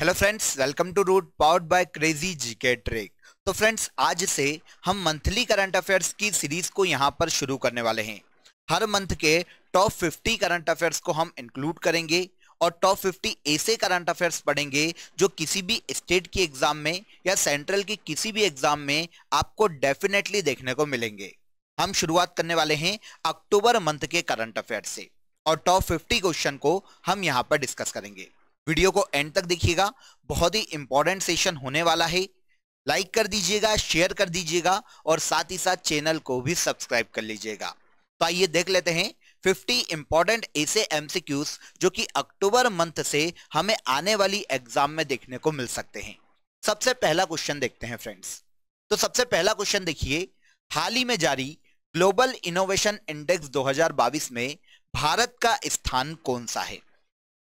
hello friends welcome to root powered by crazy GK trick तो friends आज से हम मंथली करंट अफेयर्स की सीरीज को यहां पर शुरू करने वाले हैं हर मंथ के टॉप 50 करंट अफेयर्स को हम इंक्लूड करेंगे और टॉप 50 ऐसे करंट अफेयर्स पढ़ेंगे जो किसी भी स्टेट की एग्जाम में या सेंट्रल की किसी भी एग्जाम में आपको डेफिनेटली देखने को मिलेंगे हम शुरुआत करने वाले हैं अक्टूबर मंथ के करंट अफेयर से और टॉप फिफ्टी क्वेश्चन को हम यहाँ पर डिस्कस करेंगे वीडियो को एंड तक देखिएगा बहुत ही इंपॉर्टेंट सेशन होने वाला है लाइक कर दीजिएगा शेयर कर दीजिएगा और साथ ही साथ चैनल को भी सब्सक्राइब कर लीजिएगा तो आइए देख लेते हैं 50 इंपॉर्टेंट ऐसे एमसीक्यूज जो कि अक्टूबर मंथ से हमें आने वाली एग्जाम में देखने को मिल सकते हैं सबसे पहला क्वेश्चन देखते हैं फ्रेंड्स तो सबसे पहला क्वेश्चन देखिए हाल ही में जारी ग्लोबल इनोवेशन इंडेक्स 2022 में भारत का स्थान कौन सा है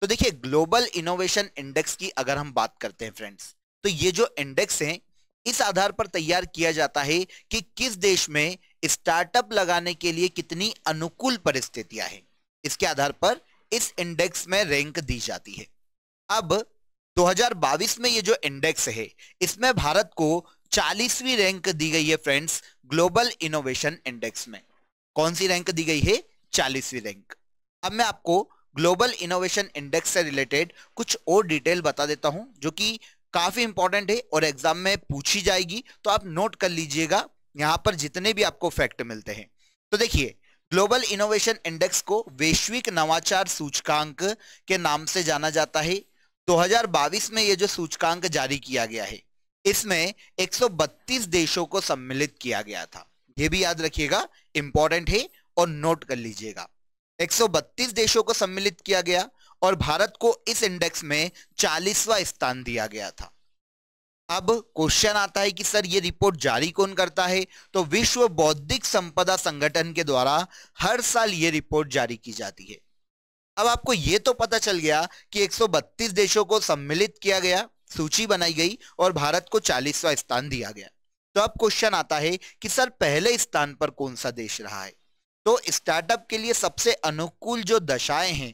तो देखिए ग्लोबल इनोवेशन इंडेक्स की अगर हम बात करते हैं फ्रेंड्स तो ये जो इंडेक्स है इस आधार पर तैयार किया जाता है कि किस देश में स्टार्टअप लगाने के लिए कितनी अनुकूल परिस्थितियां हैं इसके आधार पर इस इंडेक्स में रैंक दी जाती है अब 2022 में ये जो इंडेक्स है इसमें भारत को 40वीं रैंक दी गई है फ्रेंड्स ग्लोबल इनोवेशन इंडेक्स में कौन सी रैंक दी गई है 40वीं रैंक अब मैं आपको ग्लोबल इनोवेशन इंडेक्स से रिलेटेड कुछ और डिटेल बता देता हूं जो कि काफ़ी इंपॉर्टेंट है और एग्जाम में पूछी जाएगी तो आप नोट कर लीजिएगा यहाँ पर जितने भी आपको फैक्ट मिलते हैं तो देखिए ग्लोबल इनोवेशन इंडेक्स को वैश्विक नवाचार सूचकांक के नाम से जाना जाता है 2022 में ये जो सूचकांक जारी किया गया है इसमें 132 देशों को सम्मिलित किया गया था ये भी याद रखिएगा इंपॉर्टेंट है और नोट कर लीजिएगा 132 देशों को सम्मिलित किया गया और भारत को इस इंडेक्स में चालीसवा स्थान दिया गया था अब क्वेश्चन आता है कि सर ये रिपोर्ट जारी कौन करता है तो विश्व बौद्धिक संपदा संगठन के द्वारा हर साल ये रिपोर्ट जारी की जाती है अब आपको ये तो पता चल गया कि 132 देशों को सम्मिलित किया गया सूची बनाई गई और भारत को चालीसवा स्थान दिया गया तो अब क्वेश्चन आता है कि सर पहले स्थान पर कौन सा देश रहा है तो स्टार्टअप के लिए सबसे अनुकूल जो दशाएं हैं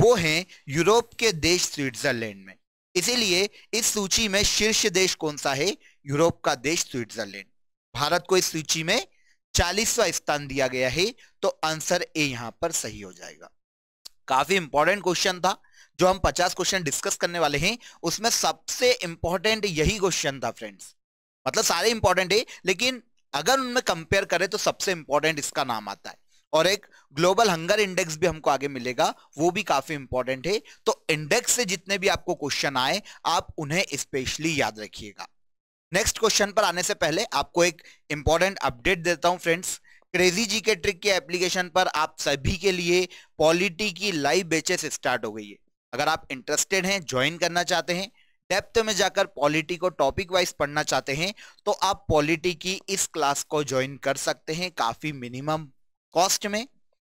वो हैं यूरोप के देश स्विट्जरलैंड में इसीलिए इस सूची में शीर्ष देश कौन सा है यूरोप का देश स्विट्जरलैंड भारत को इस सूची में चालीसवा स्थान दिया गया है तो आंसर ए यहां पर सही हो जाएगा काफी इंपॉर्टेंट क्वेश्चन था जो हम 50 क्वेश्चन डिस्कस करने वाले हैं उसमें सबसे इंपॉर्टेंट यही क्वेश्चन था फ्रेंड्स मतलब सारे इंपॉर्टेंट है लेकिन अगर उनमें कंपेयर करें तो सबसे इंपॉर्टेंट इसका नाम आता है और एक ग्लोबल हंगर इंडेक्स भी हमको आगे मिलेगा वो भी काफी इंपॉर्टेंट है तो इंडेक्स से जितने भी आपको क्वेश्चन आए आप उन्हें स्पेशली याद रखिएगा नेक्स्ट क्वेश्चन पर आने से पहले आपको एक इंपॉर्टेंट अपडेट देता हूं friends crazy G K trick के एप्लीकेशन पर आप सभी के लिए पॉलिटी की लाइव बेचेस स्टार्ट हो गई है अगर आप इंटरेस्टेड हैं ज्वाइन करना चाहते हैं डेप्थ में जाकर पॉलिटी को टॉपिक वाइज पढ़ना चाहते हैं तो आप पॉलिटी की इस क्लास को ज्वाइन कर सकते हैं काफी मिनिमम कॉस्ट में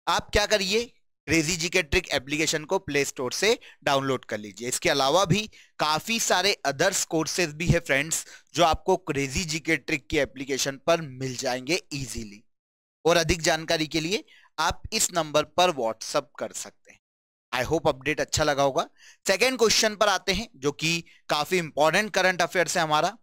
आप क्या करिए crazy G K trick application को प्ले स्टोर से डाउनलोड कर लीजिए इसके अलावा भी काफ़ी सारे अदर्स कोर्सेज भी है फ्रेंड्स जो आपको क्रेजी जी के ट्रिक की एप्लीकेशन पर मिल जाएंगे इजीली और अधिक जानकारी के लिए आप इस नंबर पर व्हाट्सअप कर सकते हैं आई होप अपडेट अच्छा लगा होगा सेकेंड क्वेश्चन पर आते हैं जो कि काफ़ी इंपॉर्टेंट करंट अफेयर्स है हमारा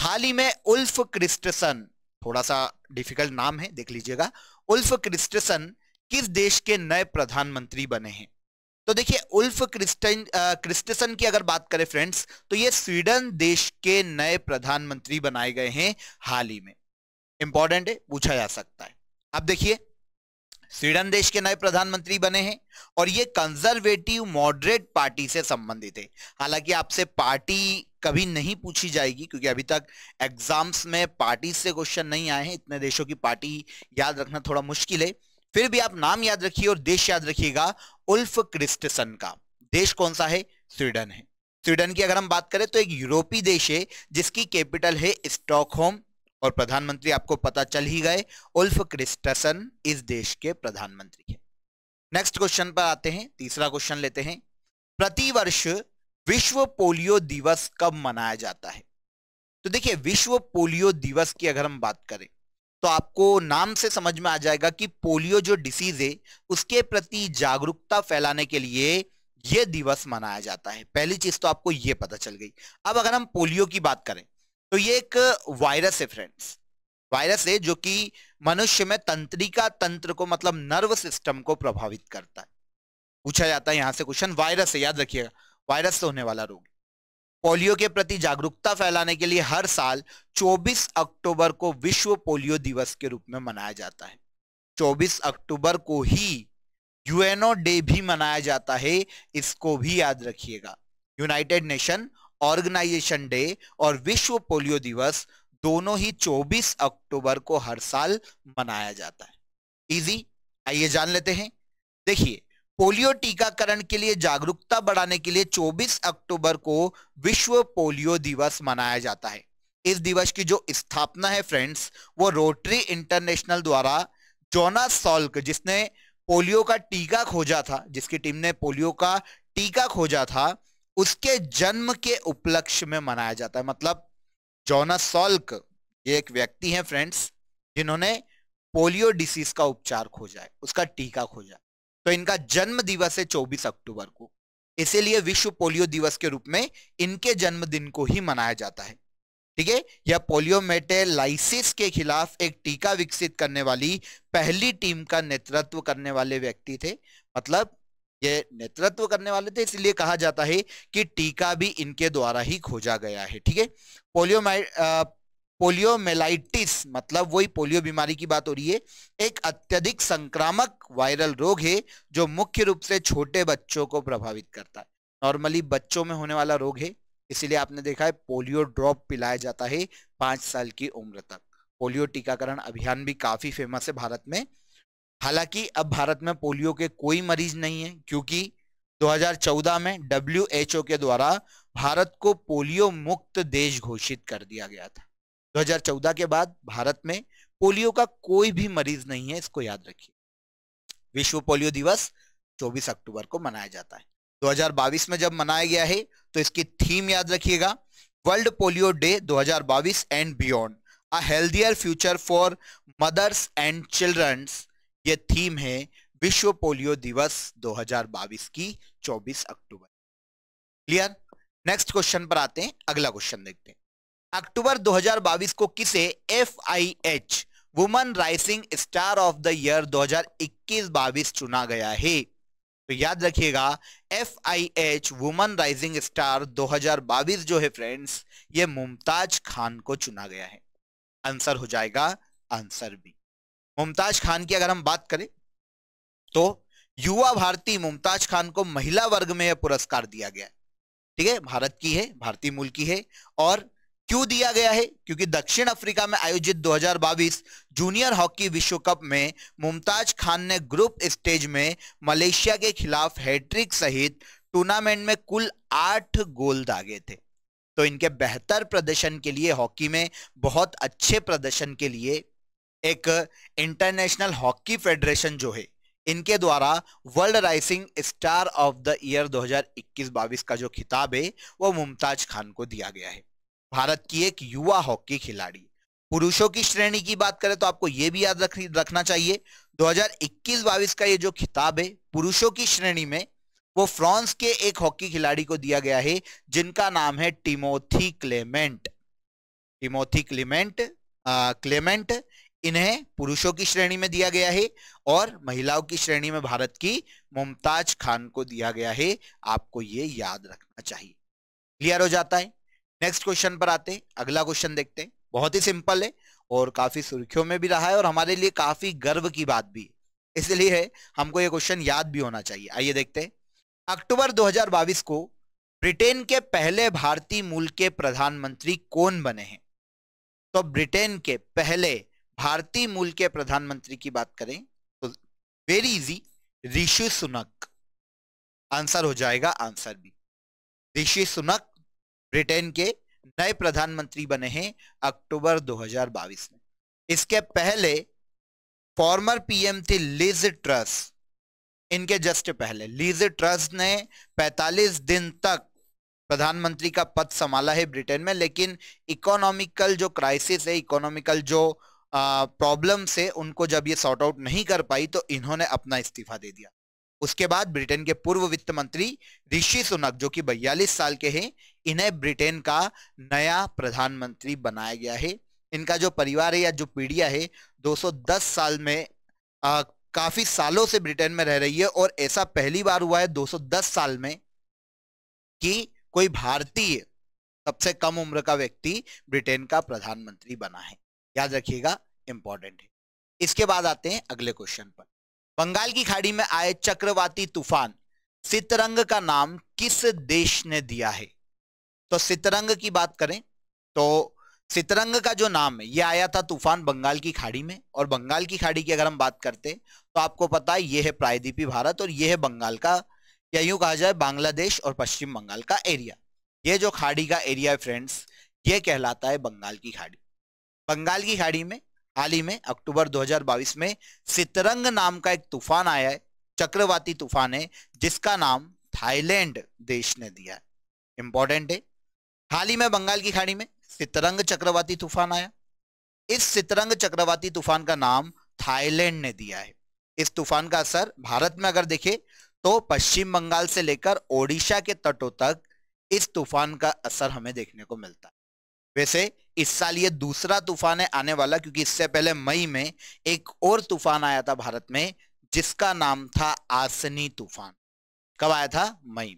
हाल ही में उल्फ क्रिस्टसन थोड़ा सा डिफिकल्ट नाम है देख लीजिएगा उल्फ क्रिस्टसन किस देश के नए प्रधानमंत्री बने हैं तो देखिए उल्फ क्रिस्टन क्रिस्टसन की अगर बात करें फ्रेंड्स तो ये स्वीडन देश के नए प्रधानमंत्री बनाए गए हैं हाल ही में इंपॉर्टेंट है पूछा जा सकता है अब देखिए स्वीडन देश के नए प्रधानमंत्री बने हैं और ये कंजर्वेटिव मॉडरेट पार्टी से संबंधित है हालांकि आपसे पार्टी कभी नहीं पूछी जाएगी क्योंकि अभी तक एग्जाम्स में पार्टी से क्वेश्चन नहीं आए हैं इतने देशों की पार्टी याद रखना थोड़ा मुश्किल है फिर भी आप नाम याद रखिए और देश याद रखिएगा उल्फ क्रिस्टसन का देश कौन सा है स्वीडन है स्वीडन की अगर हम बात करें तो एक यूरोपीय देश है जिसकी कैपिटल है स्टॉकहोम और प्रधानमंत्री आपको पता चल ही गए उल्फ क्रिस्टसन इस देश के प्रधानमंत्री है नेक्स्ट क्वेश्चन पर आते हैं तीसरा क्वेश्चन लेते हैं प्रतिवर्ष विश्व पोलियो दिवस कब मनाया जाता है तो देखिए विश्व पोलियो दिवस की अगर हम बात करें तो आपको नाम से समझ में आ जाएगा कि पोलियो जो डिसीज है उसके प्रति जागरूकता फैलाने के लिए यह दिवस मनाया जाता है पहली चीज तो आपको यह पता चल गई अब अगर हम पोलियो की बात करें तो ये एक वायरस है फ्रेंड्स वायरस है जो कि मनुष्य में तंत्रिका तंत्र को मतलब नर्व सिस्टम को प्रभावित करता है पूछा जाता है यहां से क्वेश्चन वायरस है याद रखिएगा वायरस से होने वाला रोग पोलियो के प्रति जागरूकता फैलाने के लिए हर साल 24 अक्टूबर को विश्व पोलियो दिवस के रूप में मनाया जाता है 24 अक्टूबर को ही यूएनओ डे भी मनाया जाता है इसको भी याद रखिएगा यूनाइटेड नेशन ऑर्गेनाइजेशन डे और विश्व पोलियो दिवस दोनों ही 24 अक्टूबर को हर साल मनाया जाता है इजी आइए जान लेते हैं देखिए पोलियो टीकाकरण के लिए जागरूकता बढ़ाने के लिए 24 अक्टूबर को विश्व पोलियो दिवस मनाया जाता है इस दिवस की जो स्थापना है फ्रेंड्स वो रोटरी इंटरनेशनल द्वारा जोना सॉल्क जिसने पोलियो का टीका खोजा था जिसकी टीम ने पोलियो का टीका खोजा था उसके जन्म के उपलक्ष्य में मनाया जाता है मतलब जोनस सॉल्क ये एक व्यक्ति हैं फ्रेंड्स जिन्होंने पोलियो डिसीज का उपचार खोजा है उसका टीका खोजा तो इनका जन्म दिवस है 24 अक्टूबर को इसीलिए विश्व पोलियो दिवस के रूप में इनके जन्मदिन को ही मनाया जाता है ठीक है यह पोलियोमेटेलाइसिस के खिलाफ एक टीका विकसित करने वाली पहली टीम का नेतृत्व करने वाले व्यक्ति थे मतलब ये नेतृत्व करने वाले थे इसलिए कहा जाता है कि टीका भी इनके द्वारा ही खोजा गया है ठीक है पोलियोमाइ पोलियोमेलाइटिस मतलब वही पोलियो बीमारी की बात हो रही है एक अत्यधिक संक्रामक वायरल रोग है जो मुख्य रूप से छोटे बच्चों को प्रभावित करता है नॉर्मली बच्चों में होने वाला रोग है इसीलिए आपने देखा है पोलियो ड्रॉप पिलाया जाता है पांच साल की उम्र तक पोलियो टीकाकरण अभियान भी काफी फेमस है भारत में हालांकि अब भारत में पोलियो के कोई मरीज नहीं है क्योंकि 2014 में डब्ल्यू के द्वारा भारत को पोलियो मुक्त देश घोषित कर दिया गया था 2014 के बाद भारत में पोलियो का कोई भी मरीज नहीं है इसको याद रखिए विश्व पोलियो दिवस 24 अक्टूबर को मनाया जाता है 2022 में जब मनाया गया है तो इसकी थीम याद रखिएगा world polio day 2022 and beyond a healthier future for mothers and children's ये थीम है विश्व पोलियो दिवस 2022 की 24 अक्टूबर क्लियर नेक्स्ट क्वेश्चन पर आते हैं अगला क्वेश्चन देखते हैं अक्टूबर 2022 को किसे F I H woman rising star of the year 2021-22 चुना गया है तो याद रखिएगा F I H woman rising star 2022 जो है फ्रेंड्स ये मुमताज खान को चुना गया है आंसर हो जाएगा आंसर बी मुमताज खान की अगर हम बात करें तो युवा भारती मुमताज खान को महिला वर्ग में यह पुरस्कार दिया गया है ठीक है भारत की है भारतीय मूल की है और क्यों दिया गया है क्योंकि दक्षिण अफ्रीका में आयोजित 2022 जूनियर हॉकी विश्व कप में मुमताज खान ने ग्रुप स्टेज में मलेशिया के खिलाफ हैट्रिक सहित टूर्नामेंट में कुल आठ गोल दागे थे तो इनके बेहतर प्रदर्शन के लिए हॉकी में बहुत अच्छे प्रदर्शन के लिए एक इंटरनेशनल हॉकी फेडरेशन जो है इनके द्वारा world rising star of the year 2021-22 का जो खिताब है वो मुमताज खान को दिया गया है भारत की एक युवा हॉकी खिलाड़ी पुरुषों की श्रेणी की बात करें तो आपको ये भी याद रख, रखना चाहिए 2021-22 का ये जो खिताब है पुरुषों की श्रेणी में वो फ्रांस के एक हॉकी खिलाड़ी को दिया गया है जिनका नाम है टिमोथी क्लेमेंट टिमोथी क्लेमेंट आ, क्लेमेंट इन्हें पुरुषों की श्रेणी में दिया गया है और महिलाओं की श्रेणी में भारत की मुमताज खान को दिया गया है आपको ये याद रखना चाहिए क्लियर हो जाता है नेक्स्ट क्वेश्चन पर आते हैं अगला क्वेश्चन देखते हैं बहुत ही सिंपल है और काफी सुर्खियों में भी रहा है और हमारे लिए काफी गर्व की बात भी इसलिए है हमको ये क्वेश्चन याद भी होना चाहिए आइए देखते हैं अक्टूबर 2022 को ब्रिटेन के पहले भारतीय मूल के प्रधानमंत्री कौन बने हैं तो ब्रिटेन के पहले भारतीय मूल के प्रधानमंत्री की बात करें तो very easy Rishi Sunak answer हो जाएगा आंसर भी ऋषि सुनक ब्रिटेन के नए प्रधानमंत्री बने हैं अक्टूबर 2022 में इसके पहले फॉर्मर पीएम थे लिज ट्रस इनके जस्ट पहले लिज ट्रस ने 45 दिन तक प्रधानमंत्री का पद संभाला है ब्रिटेन में लेकिन इकोनॉमिकल जो क्राइसिस है इकोनॉमिकल जो प्रॉब्लम से उनको जब ये सॉर्ट आउट नहीं कर पाई तो इन्होंने अपना इस्तीफा दे दिया उसके बाद ब्रिटेन के पूर्व वित्त मंत्री ऋषि सुनक जो कि बयालीस साल के हैं इन्हें ब्रिटेन का नया प्रधानमंत्री बनाया गया है इनका जो परिवार है या जो पीढ़िया है 210 साल में आ, काफी सालों से ब्रिटेन में रह रही है और ऐसा पहली बार हुआ है 210 साल में कि कोई भारतीय सबसे कम उम्र का व्यक्ति ब्रिटेन का प्रधानमंत्री बना है याद रखिएगा इंपॉर्टेंट है इसके बाद आते हैं अगले क्वेश्चन पर बंगाल की खाड़ी में आए चक्रवाती तूफान सितरंग का नाम किस देश ने दिया है तो सितरंग की बात करें तो सितरंग का जो नाम है ये आया था तूफान बंगाल की खाड़ी में और बंगाल की खाड़ी की अगर हम बात करते तो आपको पता है ये है प्रायद्वीपी भारत और ये है बंगाल का या यूं कहा जाए बांग्लादेश और पश्चिम बंगाल का एरिया ये जो खाड़ी का एरिया है फ्रेंड्स ये कहलाता है बंगाल की खाड़ी बंगाल की खाड़ी में हाल ही में अक्टूबर 2022 में सितरंग नाम का एक तूफान आया है चक्रवाती तूफान है जिसका नाम थाईलैंड देश ने दिया है इंपॉर्टेंट है हाल ही में बंगाल की खाड़ी में सितरंग चक्रवाती तूफान आया इस सितरंग चक्रवाती तूफान का नाम थाईलैंड ने दिया है इस तूफान का असर भारत में अगर देखे तो पश्चिम बंगाल से लेकर ओडिशा के तटों तक इस तूफान का असर हमें देखने को मिलता है वैसे इस साल ये दूसरा तूफान है आने वाला क्योंकि इससे पहले मई में एक और तूफान आया था भारत में जिसका नाम था आसनी तूफान कब आया था मई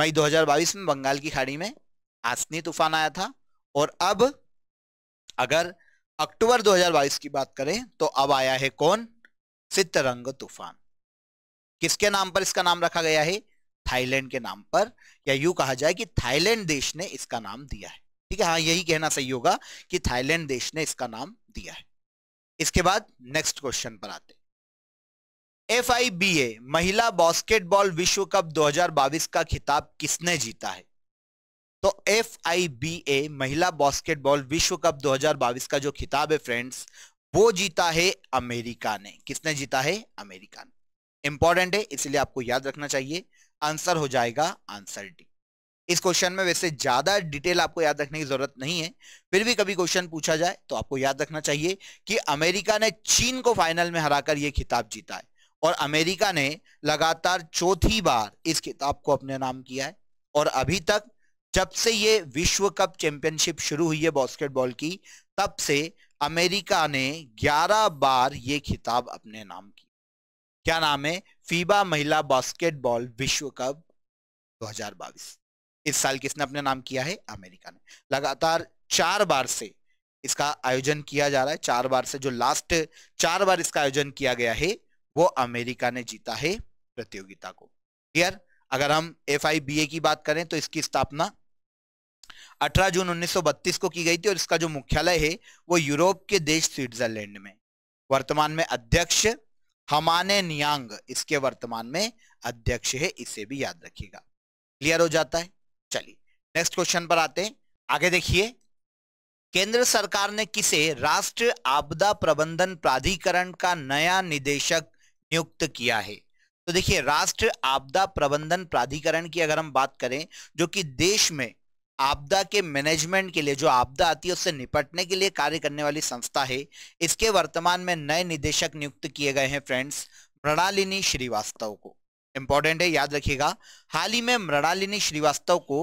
मई 2022 में बंगाल की खाड़ी में आसनी तूफान आया था और अब अगर अक्टूबर 2022 की बात करें तो अब आया है कौन सितरंग तूफान किसके नाम पर इसका नाम रखा गया है थाईलैंड के नाम पर या यूं कहा जाए कि थाईलैंड देश ने इसका नाम दिया है ठीक है हाँ यही कहना सही होगा कि थाईलैंड देश ने इसका नाम दिया है इसके बाद नेक्स्ट क्वेश्चन पर आते एफ आई बी ए महिला बास्केटबॉल विश्व कप 2022 का खिताब किसने जीता है तो एफ आई बी ए महिला बास्केटबॉल विश्व कप 2022 का जो खिताब है फ्रेंड्स वो जीता है अमेरिका ने किसने जीता है अमेरिका ने इंपॉर्टेंट है इसलिए आपको याद रखना चाहिए आंसर हो जाएगा आंसर डी इस क्वेश्चन में वैसे ज्यादा डिटेल आपको याद रखने की जरूरत नहीं है फिर भी कभी क्वेश्चन पूछा जाए तो आपको याद रखना चाहिए कि अमेरिका ने चीन को फाइनल में हराकर यह खिताब जीता है और अमेरिका ने लगातार चौथी बार इस खिताब को अपने नाम किया है और अभी तक जब से ये विश्व कप चैंपियनशिप शुरू हुई है बास्केटबॉल की तब से अमेरिका ने 11 बार ये खिताब अपने नाम की क्या नाम है फीबा महिला बास्केटबॉल विश्व कप 2022 इस साल किसने अपने नाम किया है अमेरिका ने लगातार चार बार से इसका आयोजन किया जा रहा है चार बार से जो लास्ट चार बार इसका आयोजन किया गया है वो अमेरिका ने जीता है प्रतियोगिता को क्लियर अगर हम एफ की बात करें तो इसकी स्थापना 18 जून 1932 को की गई थी और इसका जो मुख्यालय है वो यूरोप के देश स्विट्जरलैंड में वर्तमान में अध्यक्ष हमाने नियांग इसके वर्तमान में अध्यक्ष है इसे भी याद रखिएगा क्लियर हो जाता है चलिए नेक्स्ट क्वेश्चन पर आते हैं आगे देखिए केंद्र सरकार ने किसे राष्ट्रीय आपदा प्रबंधन प्राधिकरण का नया निदेशक नियुक्त किया है तो देखिए राष्ट्रीय आपदा प्रबंधन प्राधिकरण की अगर हम बात करें जो कि देश में आपदा के मैनेजमेंट के लिए जो आपदा आती है उससे निपटने के लिए कार्य करने वाली संस्था है इसके वर्तमान में नए निदेशक नियुक्त किए गए हैं फ्रेंड्स मृणालिनी श्रीवास्तव को इंपॉर्टेंट है याद रखिएगा हाल ही में मृणालिनी श्रीवास्तव को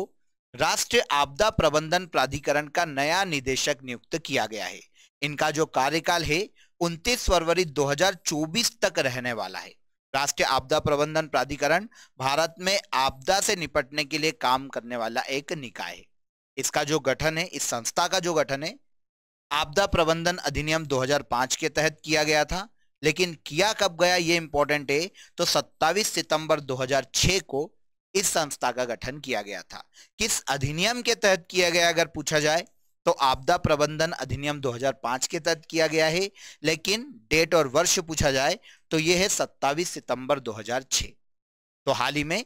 राष्ट्रीय आपदा प्रबंधन प्राधिकरण का नया निदेशक नियुक्त किया गया है इनका जो कार्यकाल है 29 फरवरी 2024 तक रहने वाला है राष्ट्रीय आपदा प्रबंधन प्राधिकरण भारत में आपदा से निपटने के लिए काम करने वाला एक निकाय है इसका जो गठन है इस संस्था का जो गठन है आपदा प्रबंधन अधिनियम 2005 के तहत किया गया था लेकिन किया कब गया ये इंपॉर्टेंट है तो 27 सितंबर 2006 को इस संस्था का गठन किया गया था किस अधिनियम के तहत किया गया अगर पूछा जाए तो आपदा प्रबंधन अधिनियम 2005 के तहत किया गया है लेकिन डेट और वर्ष पूछा जाए तो यह है सत्तावीस सितंबर 2006 तो हाल ही में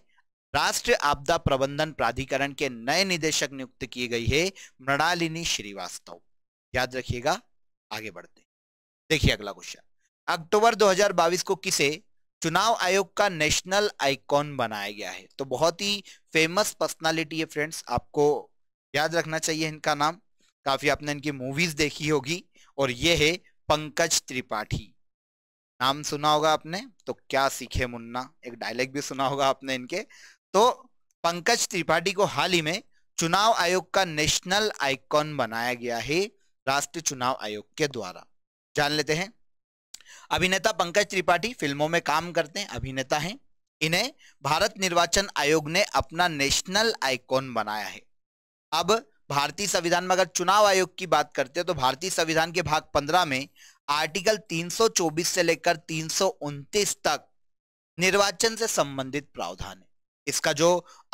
राष्ट्रीय आपदा प्रबंधन प्राधिकरण के नए निदेशक नियुक्त की गई है मृणालिनी श्रीवास्तव याद रखिएगा आगे बढ़ते देखिए अगला क्वेश्चन अक्टूबर 2022 को किसे चुनाव आयोग का नेशनल आइकॉन बनाया गया है तो बहुत ही फेमस पर्सनालिटी है फ्रेंड्स आपको याद रखना चाहिए इनका नाम काफी आपने इनकी मूवीज देखी होगी और ये है पंकज त्रिपाठी नाम सुना होगा आपने तो क्या सीखे मुन्ना एक डायलॉग भी सुना होगा आपने इनके तो पंकज त्रिपाठी को हाल ही में चुनाव आयोग का नेशनल आइकॉन बनाया गया है राष्ट्रीय चुनाव आयोग के द्वारा जान लेते हैं अभिनेता पंकज त्रिपाठी फिल्मों में काम करते हैं अभिनेता हैं इन्हें भारत निर्वाचन आयोग ने अपना नेशनल आइकॉन बनाया है अब भारतीय संविधान में अगर चुनाव आयोग की बात करते हैं तो भारतीय संविधान के भाग 15 में आर्टिकल 324 से लेकर तीन तक निर्वाचन से संबंधित प्रावधान है इसका जो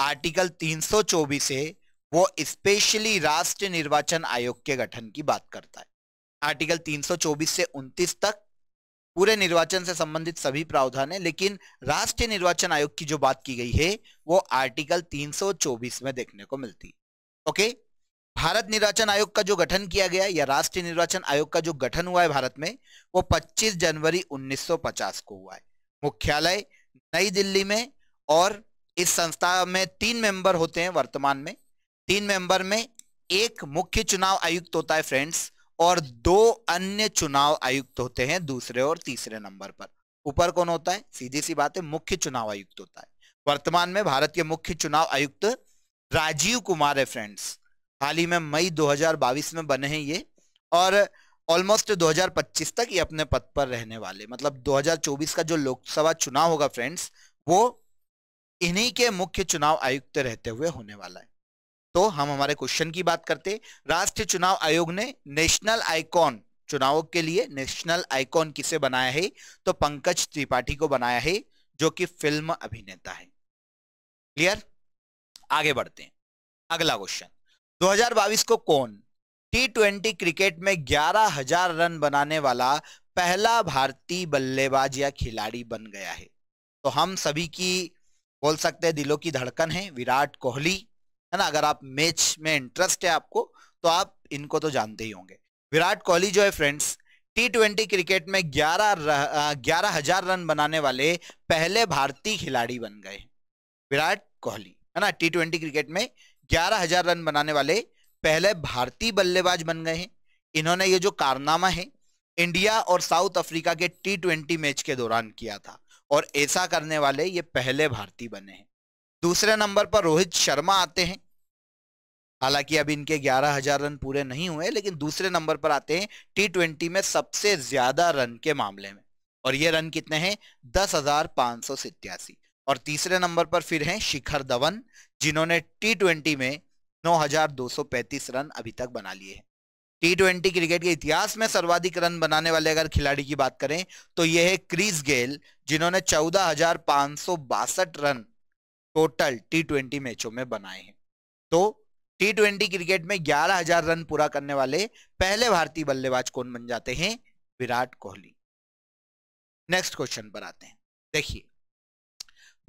आर्टिकल 324 है वो स्पेशली राष्ट्र निर्वाचन आयोग के गठन की बात करता है आर्टिकल 324 से 29 तक पूरे निर्वाचन से संबंधित सभी प्रावधान है लेकिन राष्ट्रीय निर्वाचन आयोग की जो बात की गई है वो आर्टिकल 324 में देखने को मिलती ओके भारत निर्वाचन आयोग का जो गठन किया गया या राष्ट्रीय निर्वाचन आयोग का जो गठन हुआ है भारत में वो 25 जनवरी 1950 को हुआ है मुख्यालय नई दिल्ली में और इस संस्था में तीन मेंबर होते हैं वर्तमान में तीन मेंबर में एक मुख्य चुनाव आयुक्त होता है फ्रेंड्स और दो अन्य चुनाव आयुक्त होते हैं दूसरे और तीसरे नंबर पर ऊपर कौन होता है सीधी सी बात है मुख्य चुनाव आयुक्त होता है वर्तमान में भारत के मुख्य चुनाव आयुक्त राजीव कुमार है फ्रेंड्स हाल ही में मई 2022 में बने हैं ये और ऑलमोस्ट 2025 तक ये अपने पद पर रहने वाले मतलब 2024 का जो लोकसभा चुनाव होगा फ्रेंड्स वो इन्हीं के मुख्य चुनाव आयुक्त रहते हुए होने वाला है तो हम हमारे क्वेश्चन की बात करते राष्ट्रीय चुनाव आयोग ने नेशनल आइकॉन चुनावों के लिए नेशनल आइकॉन किसे बनाया है तो पंकज त्रिपाठी को बनाया है जो कि फिल्म अभिनेता है क्लियर आगे बढ़ते हैं अगला क्वेश्चन 2022 को कौन टी ट्वेंटी क्रिकेट में ग्यारह हजार रन बनाने वाला पहला भारतीय बल्लेबाज या खिलाड़ी बन गया है तो हम सभी की बोल सकते हैं दिलों की धड़कन है विराट कोहली है ना अगर आप मैच में इंटरेस्ट है आपको तो आप इनको तो जानते ही होंगे विराट कोहली जो है फ्रेंड्स टी ट्वेंटी क्रिकेट में ग्यारह ग्यारह हजार रन बनाने वाले पहले भारतीय खिलाड़ी बन गए विराट कोहली है ना टी ट्वेंटी क्रिकेट में ग्यारह हजार रन बनाने वाले पहले भारतीय बल्लेबाज बन गए हैं इन्होंने ये जो कारनामा है इंडिया और साउथ अफ्रीका के टी ट्वेंटी मैच के दौरान किया था और ऐसा करने वाले ये पहले भारतीय बने हैं दूसरे नंबर पर रोहित शर्मा आते हैं हालांकि अब इनके ग्यारह हजार रन पूरे नहीं हुए लेकिन दूसरे नंबर पर आते हैं टी ट्वेंटी में सबसे ज्यादा रन के मामले में और ये रन कितने हैं दस हजार पांच सौ सितयासी और तीसरे नंबर पर फिर हैं शिखर धवन जिन्होंने टी ट्वेंटी में 9,235 रन अभी तक बना लिए हैं टी ट्वेंटी क्रिकेट के इतिहास में सर्वाधिक रन बनाने वाले अगर खिलाड़ी की बात करें तो यह है क्रिस गेल जिन्होंने चौदह रन टोटल टी ट्वेंटी मैचों में बनाए हैं तो टी ट्वेंटी क्रिकेट में ग्यारह हजार रन पूरा करने वाले पहले भारतीय बल्लेबाज कौन बन जाते हैं विराट कोहली नेक्स्ट क्वेश्चन पर आते हैं देखिए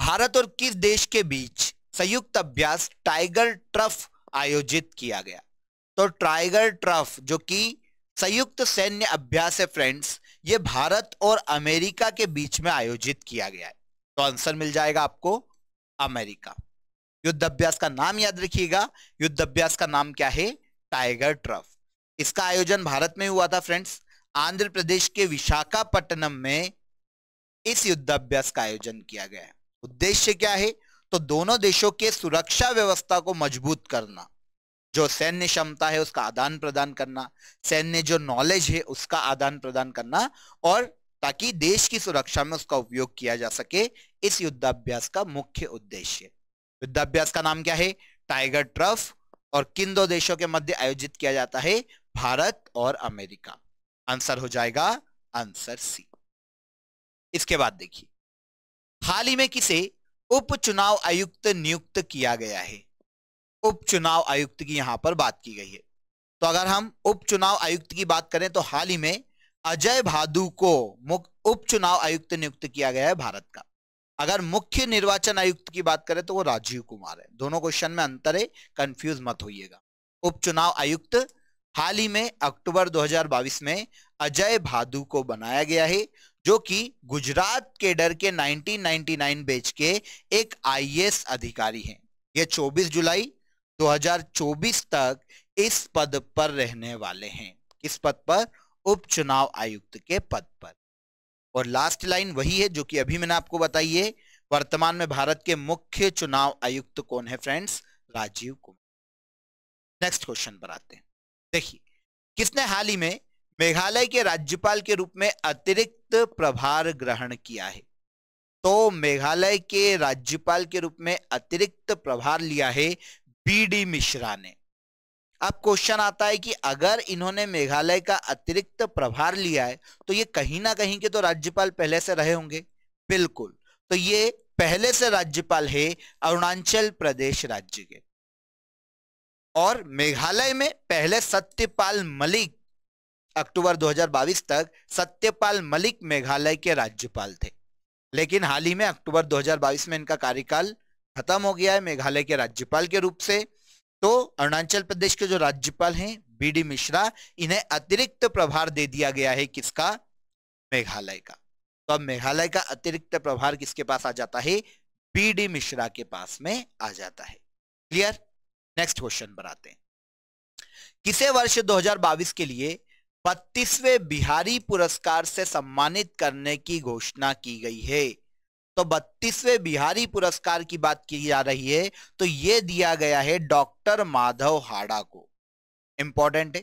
भारत और किस देश के बीच संयुक्त अभ्यास टाइगर ट्रफ आयोजित किया गया तो टाइगर ट्रफ जो कि संयुक्त सैन्य अभ्यास है फ्रेंड्स ये भारत और अमेरिका के बीच में आयोजित किया गया है तो आंसर मिल जाएगा आपको अमेरिका युद्ध अभ्यास का नाम याद रखिएगा युद्ध अभ्यास का नाम क्या है टाइगर ट्रफ इसका आयोजन भारत में हुआ था फ्रेंड्स आंध्र प्रदेश के विशाखापट्टनम में इस युद्धाभ्यास का आयोजन किया गया है उद्देश्य क्या है तो दोनों देशों के सुरक्षा व्यवस्था को मजबूत करना जो सैन्य क्षमता है उसका आदान प्रदान करना सैन्य जो नॉलेज है उसका आदान प्रदान करना और ताकि देश की सुरक्षा में उसका उपयोग किया जा सके इस युद्धाभ्यास का मुख्य उद्देश्य युद्धाभ्यास का नाम क्या है टाइगर ट्रफ और किन दो देशों के मध्य आयोजित किया जाता है भारत और अमेरिका आंसर हो जाएगा आंसर सी इसके बाद देखिए हाल ही में किसे उप चुनाव आयुक्त नियुक्त किया गया है उप चुनाव आयुक्त की यहां पर बात की गई है तो अगर हम उप चुनाव आयुक्त की बात करें तो हाल ही में अजय भादु को मुख्य उपचुनाव आयुक्त नियुक्त किया गया है भारत का अगर मुख्य निर्वाचन आयुक्त की बात करें तो वो राजीव कुमार है दोनों क्वेश्चन में अंतर है कंफ्यूज मत होइएगा उपचुनाव आयुक्त हाल ही में अक्टूबर 2022 में अजय भादु को बनाया गया है जो कि गुजरात केडर के 1999 बैच के एक आईएएस अधिकारी हैं ये 24 जुलाई 2024 तक इस पद पर रहने वाले हैं इस पद पर उपचुनाव आयुक्त के पद पर और लास्ट लाइन वही है जो कि अभी मैंने आपको बताई है वर्तमान में भारत के मुख्य चुनाव आयुक्त कौन है friends Rajiv Kumar next question पर आते हैं देखिए किसने हाल ही में मेघालय के राज्यपाल के रूप में अतिरिक्त प्रभार ग्रहण किया है तो मेघालय के राज्यपाल के रूप में अतिरिक्त प्रभार लिया है बी डी मिश्रा ने अब क्वेश्चन आता है कि अगर इन्होंने मेघालय का अतिरिक्त प्रभार लिया है तो ये कहीं ना कहीं के तो राज्यपाल पहले से रहे होंगे बिल्कुल तो ये पहले से राज्यपाल है अरुणाचल प्रदेश राज्य के और मेघालय में पहले सत्यपाल मलिक अक्टूबर 2022 तक सत्यपाल मलिक मेघालय के राज्यपाल थे लेकिन हाल ही में अक्टूबर 2022 में इनका कार्यकाल खत्म हो गया है मेघालय के राज्यपाल के रूप से तो अरुणाचल प्रदेश के जो राज्यपाल हैं बीडी मिश्रा इन्हें अतिरिक्त प्रभार दे दिया गया है किसका मेघालय का तो अब मेघालय का अतिरिक्त प्रभार किसके पास आ जाता है बीडी मिश्रा के पास में आ जाता है क्लियर नेक्स्ट क्वेश्चन बनाते हैं किसे वर्ष 2022 के लिए बत्तीसवें बिहारी पुरस्कार से सम्मानित करने की घोषणा की गई है तो बत्तीसवें बिहारी पुरस्कार की बात की जा रही है तो यह दिया गया है डॉक्टर माधव हाड़ा को इंपॉर्टेंट है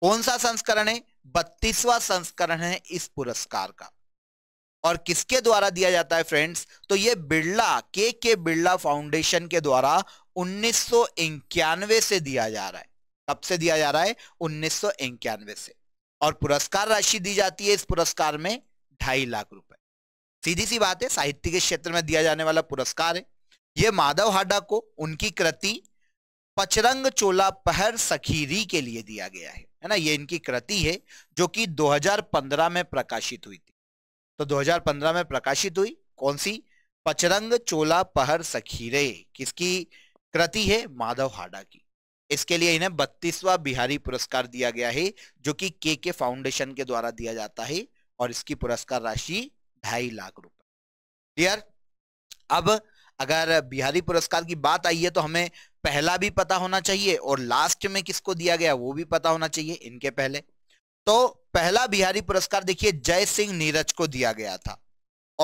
कौन सा संस्करण है बत्तीसवा संस्करण है इस पुरस्कार का और किसके द्वारा दिया जाता है फ्रेंड्स तो ये बिरला के के बिरला फाउंडेशन के द्वारा उन्नीस से दिया जा रहा है कब से दिया जा रहा है उन्नीस से और पुरस्कार राशि दी जाती है इस पुरस्कार में ढाई लाख रुपए सीधी सी बात है साहित्य के क्षेत्र में दिया जाने वाला पुरस्कार है ये माधव हाडा को उनकी कृति पचरंग चोला पहर सखीरी के लिए दिया गया है है ना ये इनकी कृति है जो कि 2015 में प्रकाशित हुई थी तो 2015 में प्रकाशित हुई कौन सी पचरंग चोला पहर सखीरे किसकी कृति है माधव हाडा की इसके लिए इन्हें बत्तीसवा बिहारी पुरस्कार दिया गया है जो कि के के फाउंडेशन के द्वारा दिया जाता है और इसकी पुरस्कार राशि ढाई लाख रुपए क्लियर अब अगर बिहारी पुरस्कार की बात आई है तो हमें पहला भी पता होना चाहिए और लास्ट में किसको दिया गया वो भी पता होना चाहिए इनके पहले तो पहला बिहारी पुरस्कार देखिए जय सिंह नीरज को दिया गया था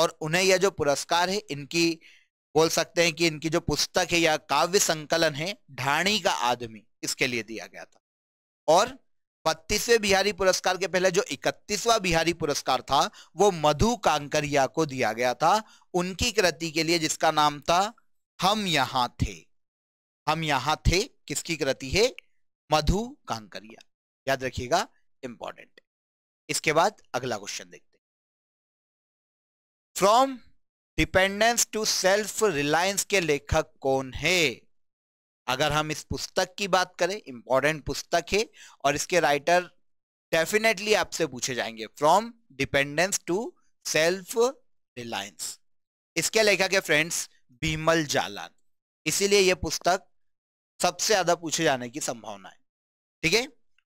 और उन्हें यह जो पुरस्कार है इनकी बोल सकते हैं कि इनकी जो पुस्तक है या काव्य संकलन है ढाणी का आदमी इसके लिए दिया गया था और बत्तीसवें बिहारी पुरस्कार के पहले जो इकतीसवां बिहारी पुरस्कार था वो मधु कांकरिया को दिया गया था उनकी कृति के लिए जिसका नाम था हम यहां थे हम यहां थे किसकी कृति है मधु कांकरिया याद रखिएगा इंपॉर्टेंट इसके बाद अगला क्वेश्चन देखते हैं from dependence to self reliance के लेखक कौन है अगर हम इस पुस्तक की बात करें इंपॉर्टेंट पुस्तक है और इसके राइटर डेफिनेटली आपसे पूछे जाएंगे from dependence to self reliance इसके लेखक है फ्रेंड्स बीमल जालान इसीलिए यह पुस्तक सबसे ज्यादा पूछे जाने की संभावना है ठीक है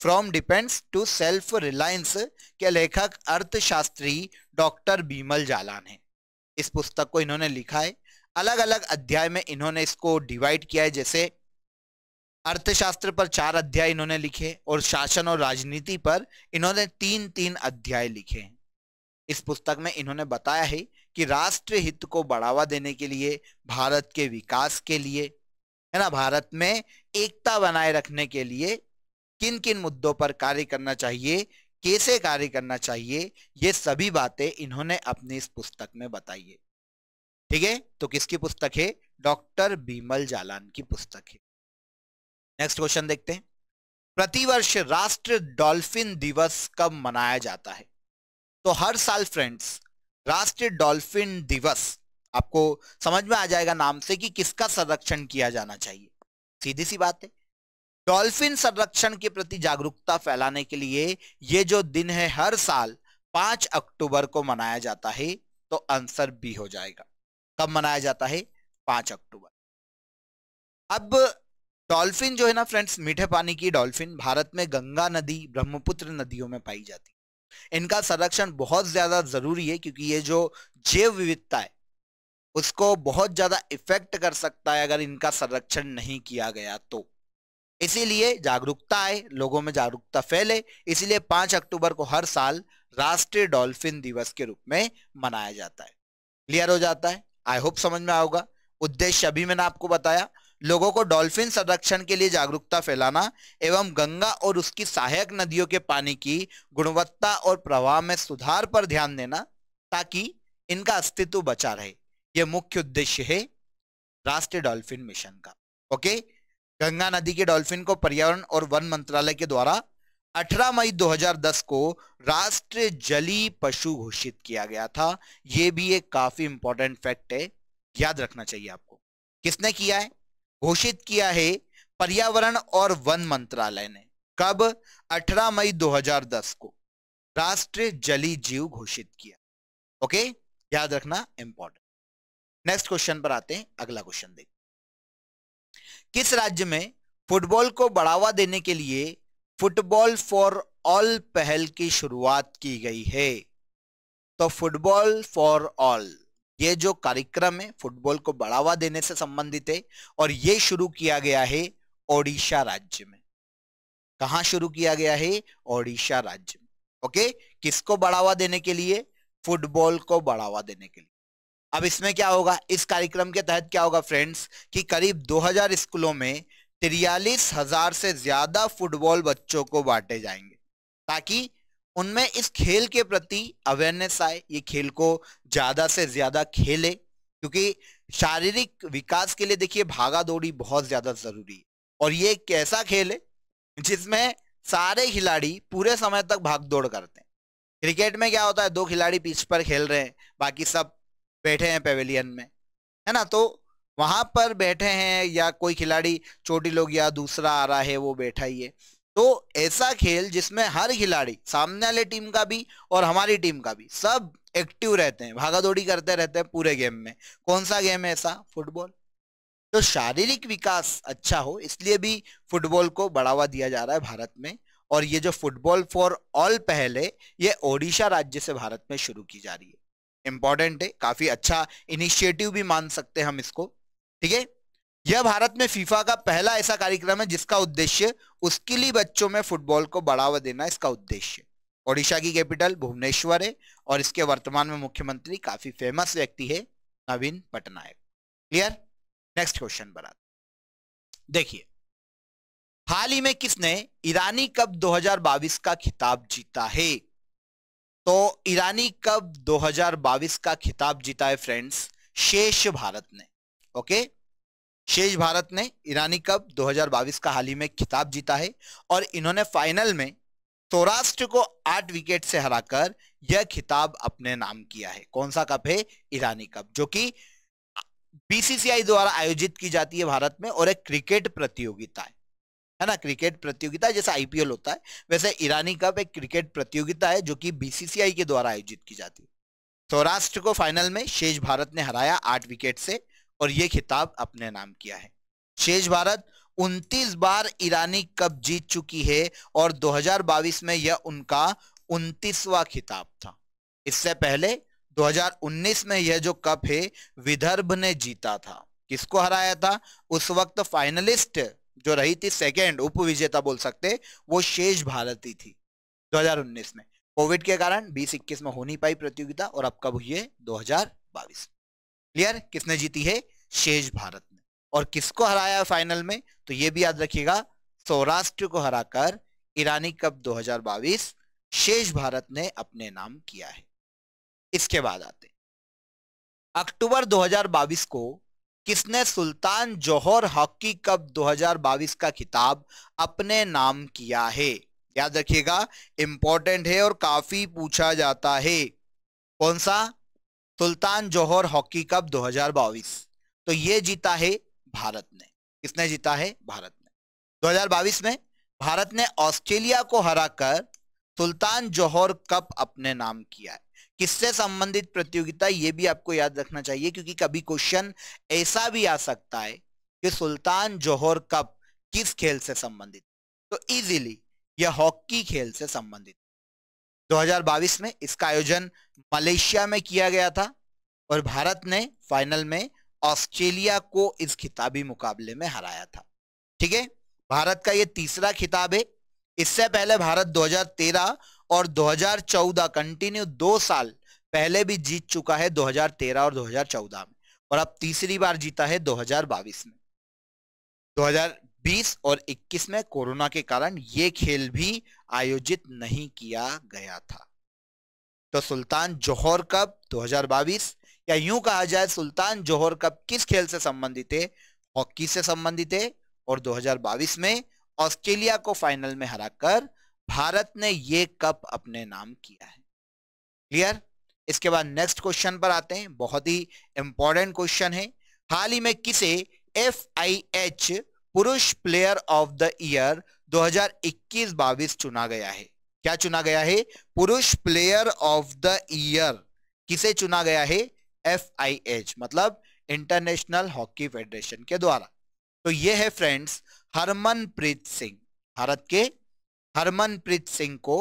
from depends to self reliance के लेखक अर्थशास्त्री डॉक्टर बीमल जालान है इस पुस्तक को इन्होंने लिखा है अलग अलग अध्याय में इन्होंने इसको डिवाइड किया है जैसे अर्थशास्त्र पर चार अध्याय इन्होंने लिखे और शासन और राजनीति पर इन्होंने तीन तीन अध्याय लिखे हैं इस पुस्तक में इन्होंने बताया है कि राष्ट्र हित को बढ़ावा देने के लिए भारत के विकास के लिए है ना भारत में एकता बनाए रखने के लिए किन किन मुद्दों पर कार्य करना चाहिए कैसे कार्य करना चाहिए ये सभी बातें इन्होंने अपनी इस पुस्तक में बताई है ठीक है तो किसकी पुस्तक है डॉक्टर बीमल जालान की पुस्तक है नेक्स्ट क्वेश्चन देखते हैं प्रतिवर्ष राष्ट्रीय डॉल्फिन दिवस कब मनाया जाता है तो हर साल फ्रेंड्स राष्ट्रीय डॉल्फिन दिवस आपको समझ में आ जाएगा नाम से कि किसका संरक्षण किया जाना चाहिए सीधी सी बात है डॉल्फिन संरक्षण के प्रति जागरूकता फैलाने के लिए ये जो दिन है हर साल पांच अक्टूबर को मनाया जाता है तो आंसर बी हो जाएगा कब मनाया जाता है पांच अक्टूबर अब डॉल्फिन जो है ना फ्रेंड्स मीठे पानी की डॉल्फिन भारत में गंगा नदी ब्रह्मपुत्र नदियों में पाई जाती है इनका संरक्षण बहुत ज्यादा जरूरी है क्योंकि ये जो जैव विविधता है उसको बहुत ज्यादा इफेक्ट कर सकता है अगर इनका संरक्षण नहीं किया गया तो इसीलिए जागरूकता आए लोगों में जागरूकता फैले इसीलिए पांच अक्टूबर को हर साल राष्ट्रीय डॉल्फिन दिवस के रूप में मनाया जाता है क्लियर हो जाता है आई होप समझ में आओगा उद्देश्य अभी मैंने आपको बताया लोगों को डॉल्फिन संरक्षण के लिए जागरूकता फैलाना एवं गंगा और उसकी सहायक नदियों के पानी की गुणवत्ता और प्रवाह में सुधार पर ध्यान देना ताकि इनका अस्तित्व बचा रहे यह मुख्य उद्देश्य है राष्ट्रीय डॉल्फिन मिशन का ओके गंगा नदी के डॉल्फिन को पर्यावरण और वन मंत्रालय के द्वारा 18 मई 2010 को राष्ट्रीय जली पशु घोषित किया गया था यह भी एक काफी इंपॉर्टेंट फैक्ट है याद रखना चाहिए आपको किसने किया है घोषित किया है पर्यावरण और वन मंत्रालय ने कब 18 मई 2010 को राष्ट्रीय जली जीव घोषित किया ओके याद रखना इंपॉर्टेंट नेक्स्ट क्वेश्चन पर आते हैं अगला क्वेश्चन देख किस राज्य में फुटबॉल को बढ़ावा देने के लिए फुटबॉल फॉर ऑल पहल की शुरुआत की गई है तो फुटबॉल फॉर ऑल ये जो कार्यक्रम है फुटबॉल को बढ़ावा देने से संबंधित है और ये शुरू किया गया है ओडिशा राज्य में कहा शुरू किया गया है ओडिशा राज्य में ओके किसको बढ़ावा देने के लिए फुटबॉल को बढ़ावा देने के लिए अब इसमें क्या होगा इस कार्यक्रम के तहत क्या होगा फ्रेंड्स कि करीब 2000 स्कूलों में तिरयालीस हजार से ज्यादा फुटबॉल बच्चों को बांटे जाएंगे ताकि उनमें इस खेल के प्रति अवेयरनेस आए ये खेल को ज्यादा से ज्यादा खेले क्योंकि शारीरिक विकास के लिए देखिए भागा दौड़ी बहुत ज्यादा जरूरी है और ये एक ऐसा खेल है जिसमें सारे खिलाड़ी पूरे समय तक भाग दौड़ करते हैं क्रिकेट में क्या होता है दो खिलाड़ी पिच पर खेल रहे हैं बाकी सब बैठे हैं पेवेलियन में है ना तो वहां पर बैठे हैं या कोई खिलाड़ी चोटी लोग या दूसरा आ रहा है वो बैठा ही है तो ऐसा खेल जिसमें हर खिलाड़ी सामने वाले टीम का भी और हमारी टीम का भी सब एक्टिव रहते हैं भागा दौड़ी करते रहते हैं पूरे गेम में कौन सा गेम है ऐसा फुटबॉल तो शारीरिक विकास अच्छा हो इसलिए भी फुटबॉल को बढ़ावा दिया जा रहा है भारत में और ये जो फुटबॉल फॉर ऑल पहले ये ओडिशा राज्य से भारत में शुरू की जा रही है इंपॉर्टेंट है काफी अच्छा इनिशिएटिव भी मान सकते हैं हम इसको ठीक है यह भारत में फीफा का पहला ऐसा कार्यक्रम है जिसका उद्देश्य उसकिली बच्चों में फुटबॉल को बढ़ावा देना इसका उद्देश्य ओडिशा की कैपिटल भुवनेश्वर है और इसके वर्तमान में मुख्यमंत्री काफी फेमस व्यक्ति है Naveen Patnaik clear next question बना देखिए हाल ही में किसने ईरानी कप 2022 का खिताब जीता है तो ईरानी कप 2022 का खिताब जीता है फ्रेंड्स शेष भारत ने ओके शेष भारत ने ईरानी कप 2022 का हाल ही में खिताब जीता है और इन्होंने फाइनल में सौराष्ट्र को आठ विकेट से हराकर यह खिताब अपने नाम किया है कौन सा कप है ईरानी कप जो कि बीसीसीआई द्वारा आयोजित की जाती है भारत में और एक क्रिकेट प्रतियोगिता है है ना क्रिकेट प्रतियोगिता जैसे आईपीएल होता है वैसे ईरानी कप एक क्रिकेट प्रतियोगिता है जो कि बीसीसीआई के द्वारा आयोजित की जाती है सौराष्ट्र को फाइनल में शेष भारत ने हराया आठ विकेट से और ये खिताब अपने नाम किया है शेष भारत 29 बार ईरानी कप जीत चुकी है और 2022 में यह उनका उनतीसवा खिताब था इससे पहले 2019 में यह जो कप है विदर्भ ने जीता था किसको हराया था उस वक्त फाइनलिस्ट जो रही थी सेकेंड उप विजेता बोल सकते वो शेष भारत ही थी 2019 में कोविड के कारण इक्कीस में हो नहीं पाई प्रतियोगिता और अब कब हुई है 2022 क्लियर किसने जीती है शेष भारत ने और किसको हराया फाइनल में तो ये भी याद रखिएगा सौराष्ट्र को हराकर ईरानी कप 2022 शेष भारत ने अपने नाम किया है इसके बाद आते अक्टूबर 2022 को किसने सुल्तान जौहर हॉकी कप 2022 का खिताब अपने नाम किया है याद रखिएगा इंपॉर्टेंट है और काफी पूछा जाता है कौन सा सुल्तान जौहर हॉकी कप 2022 तो ये जीता है भारत ने किसने जीता है भारत ने 2022 में भारत ने ऑस्ट्रेलिया को हराकर सुल्तान जौहर कप अपने नाम किया है किससे संबंधित प्रतियोगिता ये भी आपको याद रखना चाहिए क्योंकि कभी क्वेश्चन ऐसा भी आ सकता है कि सुल्तान जौहर कप किस खेल से संबंधित तो इजीली यह हॉकी खेल से संबंधित 2022 में इसका आयोजन मलेशिया में किया गया था और भारत ने फाइनल में ऑस्ट्रेलिया को इस खिताबी मुकाबले में हराया था ठीक है भारत का ये तीसरा खिताब है इससे पहले भारत 2013 और 2014 कंटिन्यू दो साल पहले भी जीत चुका है 2013 और 2014 में और अब तीसरी बार जीता है 2022 में 2020 और 21 में कोरोना के कारण ये खेल भी आयोजित नहीं किया गया था तो सुल्तान जौहर कप 2022 या यूं कहा जाए सुल्तान जोहर कप किस खेल से संबंधित है हॉकी से संबंधित है और 2022 में ऑस्ट्रेलिया को फाइनल में हराकर भारत ने ये कप अपने नाम किया है क्लियर इसके बाद नेक्स्ट क्वेश्चन पर आते हैं बहुत ही इंपॉर्टेंट क्वेश्चन है हाल ही में किसे एफ आई एच पुरुष प्लेयर ऑफ द ईयर 2021-22 चुना गया है क्या चुना गया है पुरुष प्लेयर ऑफ द ईयर किसे चुना गया है एफ आई एच मतलब इंटरनेशनल हॉकी फेडरेशन के द्वारा तो ये है फ्रेंड्स हरमनप्रीत सिंह भारत के हरमनप्रीत सिंह को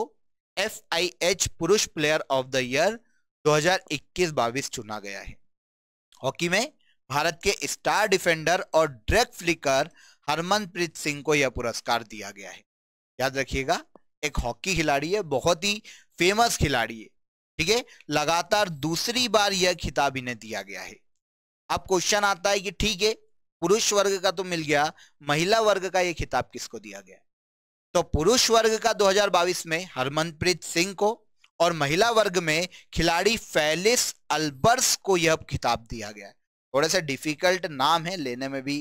एफ आई एच पुरुष प्लेयर ऑफ द ईयर 2021-22 चुना गया है हॉकी में भारत के स्टार डिफेंडर और ड्रैग फ्लिकर हरमनप्रीत सिंह को यह पुरस्कार दिया गया है याद रखिएगा एक हॉकी खिलाड़ी है बहुत ही फेमस खिलाड़ी है ठीक है लगातार दूसरी बार यह खिताब इन्हें दिया गया है अब क्वेश्चन आता है कि ठीक है पुरुष वर्ग का तो मिल गया महिला वर्ग का यह खिताब किसको दिया गया तो पुरुष वर्ग का 2022 में हरमनप्रीत सिंह को और महिला वर्ग में खिलाड़ी फैलिस अल्बर्स को यह खिताब दिया गया थोड़ा सा डिफिकल्ट नाम है लेने में भी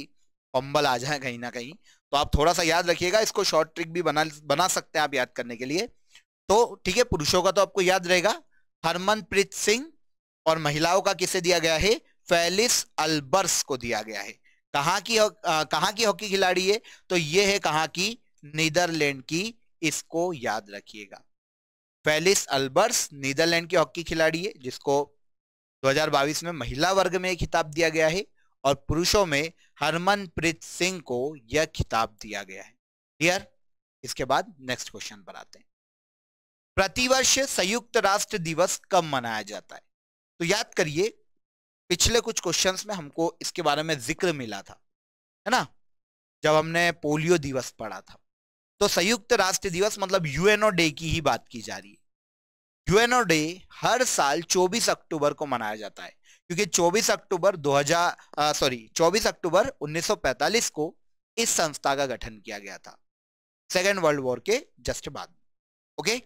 पंबल आ जाए कहीं ना कहीं तो आप थोड़ा सा याद रखिएगा इसको शॉर्ट ट्रिक भी बना बना सकते हैं आप याद करने के लिए तो ठीक है पुरुषों का तो आपको याद रहेगा हरमनप्रीत सिंह और महिलाओं का किसे दिया गया है फैलिस अल्बर्स को दिया गया है कहाँ की कहाँ की हॉकी खिलाड़ी है तो ये है कहाँ की नीदरलैंड की इसको याद रखिएगा फेलिस अल्बर्स नीदरलैंड की हॉकी खिलाड़ी है जिसको 2022 में महिला वर्ग में खिताब दिया गया है और पुरुषों में हरमनप्रीत सिंह को यह खिताब दिया गया है क्लियर इसके बाद नेक्स्ट क्वेश्चन पर आते हैं प्रतिवर्ष संयुक्त राष्ट्र दिवस कब मनाया जाता है तो याद करिए पिछले कुछ क्वेश्चंस में हमको इसके बारे में जिक्र मिला था है ना जब हमने पोलियो दिवस पढ़ा था तो संयुक्त राष्ट्र दिवस मतलब यूएनओ डे की ही बात की जा रही है यूएनओ डे हर साल 24 अक्टूबर को मनाया जाता है क्योंकि 24 अक्टूबर 2000 सॉरी 24 अक्टूबर 1945 को इस संस्था का गठन किया गया था सेकेंड वर्ल्ड वॉर के जस्ट बाद ओके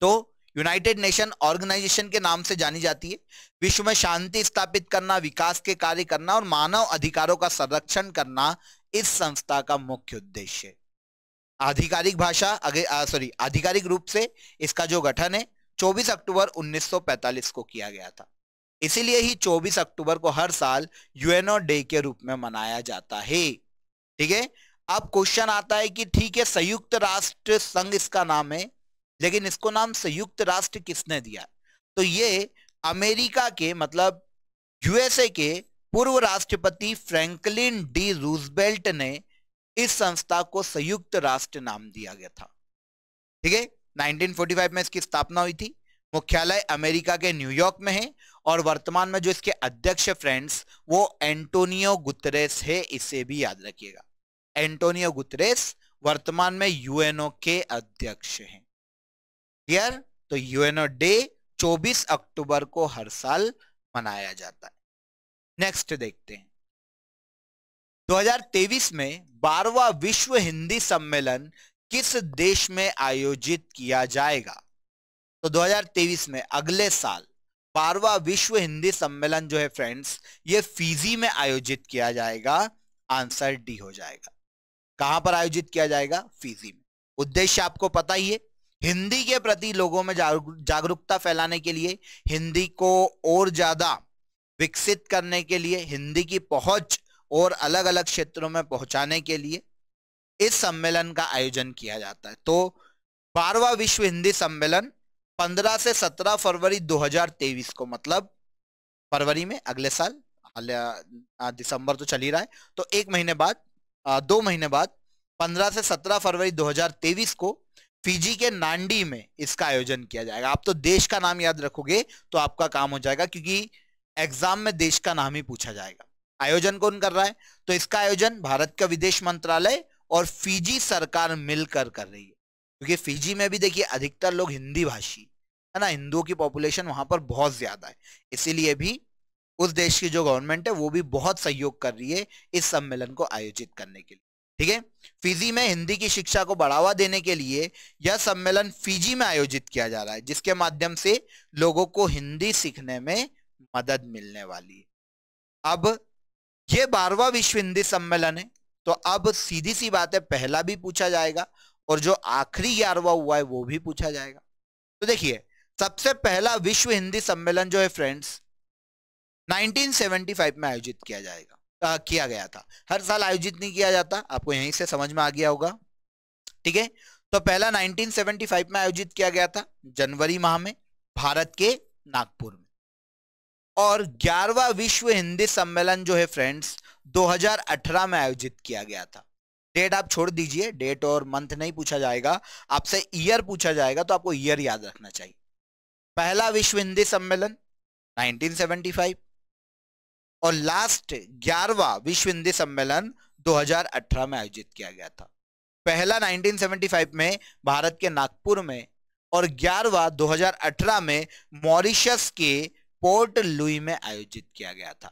तो यूनाइटेड नेशन ऑर्गेनाइजेशन के नाम से जानी जाती है विश्व में शांति स्थापित करना विकास के कार्य करना और मानव अधिकारों का संरक्षण करना इस संस्था का मुख्य उद्देश्य है आधिकारिक भाषा सॉरी आधिकारिक रूप से इसका जो गठन है 24 अक्टूबर 1945 को किया गया था इसीलिए ही 24 अक्टूबर को हर साल यूएनओ डे के रूप में मनाया जाता है ठीक है अब क्वेश्चन आता है कि ठीक है संयुक्त राष्ट्र संघ इसका नाम है लेकिन इसको नाम संयुक्त राष्ट्र किसने दिया तो ये अमेरिका के मतलब यूएसए के पूर्व राष्ट्रपति फ्रैंकलिन डी रूजबेल्ट ने इस संस्था को संयुक्त राष्ट्र नाम दिया गया था ठीक है 1945 में इसकी स्थापना हुई थी मुख्यालय अमेरिका के न्यूयॉर्क में है और वर्तमान में जो इसके अध्यक्ष फ्रेंड्स वो एंटोनियो गुतरेस है इसे भी याद रखिएगा एंटोनियो गुतरेस वर्तमान में यूएनओ के अध्यक्ष हैं क्लियर तो यूएनओ डे 24 अक्टूबर को हर साल मनाया जाता है नेक्स्ट देखते हैं 2023 में बारवा विश्व हिंदी सम्मेलन किस देश में आयोजित किया जाएगा तो 2023 में अगले साल बारवा विश्व हिंदी सम्मेलन जो है फ्रेंड्स ये फीजी में आयोजित किया जाएगा आंसर डी हो जाएगा कहां पर आयोजित किया जाएगा फीजी में उद्देश्य आपको पता ही है हिंदी के प्रति लोगों में जागरूकता फैलाने के लिए हिंदी को और ज्यादा विकसित करने के लिए हिंदी की पहुंच और अलग अलग क्षेत्रों में पहुंचाने के लिए इस सम्मेलन का आयोजन किया जाता है तो बारवा विश्व हिंदी सम्मेलन 15 से 17 फरवरी 2023 को मतलब फरवरी में अगले साल दिसंबर तो चल ही रहा है तो एक महीने बाद दो महीने बाद 15 से 17 फरवरी 2023 को फिजी के नांडी में इसका आयोजन किया जाएगा आप तो देश का नाम याद रखोगे तो आपका काम हो जाएगा क्योंकि एग्जाम में देश का नाम ही पूछा जाएगा आयोजन कौन कर रहा है तो इसका आयोजन भारत का विदेश मंत्रालय और फिजी सरकार मिलकर कर रही है क्योंकि फिजी में भी देखिए अधिकतर लोग हिंदी भाषी है ना हिंदुओं की पॉपुलेशन वहां पर बहुत ज्यादा है इसीलिए भी उस देश की जो गवर्नमेंट है वो भी बहुत सहयोग कर रही है इस सम्मेलन को आयोजित करने के लिए ठीक है फिजी में हिंदी की शिक्षा को बढ़ावा देने के लिए यह सम्मेलन फिजी में आयोजित किया जा रहा है जिसके माध्यम से लोगों को हिंदी सीखने में मदद मिलने वाली है अब यह बारवा विश्व हिंदी सम्मेलन है तो अब सीधी सी बात है पहला भी पूछा जाएगा और जो आखिरी ग्यारहवा हुआ है वो भी पूछा जाएगा तो देखिए सबसे पहला विश्व हिंदी सम्मेलन जो है फ्रेंड्स 1975 में आयोजित किया जाएगा आ, किया गया था हर साल आयोजित नहीं किया जाता आपको यहीं से समझ में आ गया होगा ठीक है तो पहला 1975 में आयोजित किया गया था जनवरी माह में भारत के नागपुर में और ग्यारहवा विश्व हिंदी सम्मेलन जो है फ्रेंड्स 2018 में आयोजित किया गया था डेट आप छोड़ दीजिए डेट और मंथ नहीं पूछा जाएगा आपसे ईयर पूछा जाएगा तो आपको ईयर याद रखना चाहिए पहला विश्व हिंदी सम्मेलन 1975 और लास्ट ग्यारहवा विश्व हिंदी सम्मेलन 2018 में आयोजित किया गया था पहला 1975 में भारत के नागपुर में और ग्यारहवा 2018 में मॉरिशस के पोर्ट लुई में आयोजित किया गया था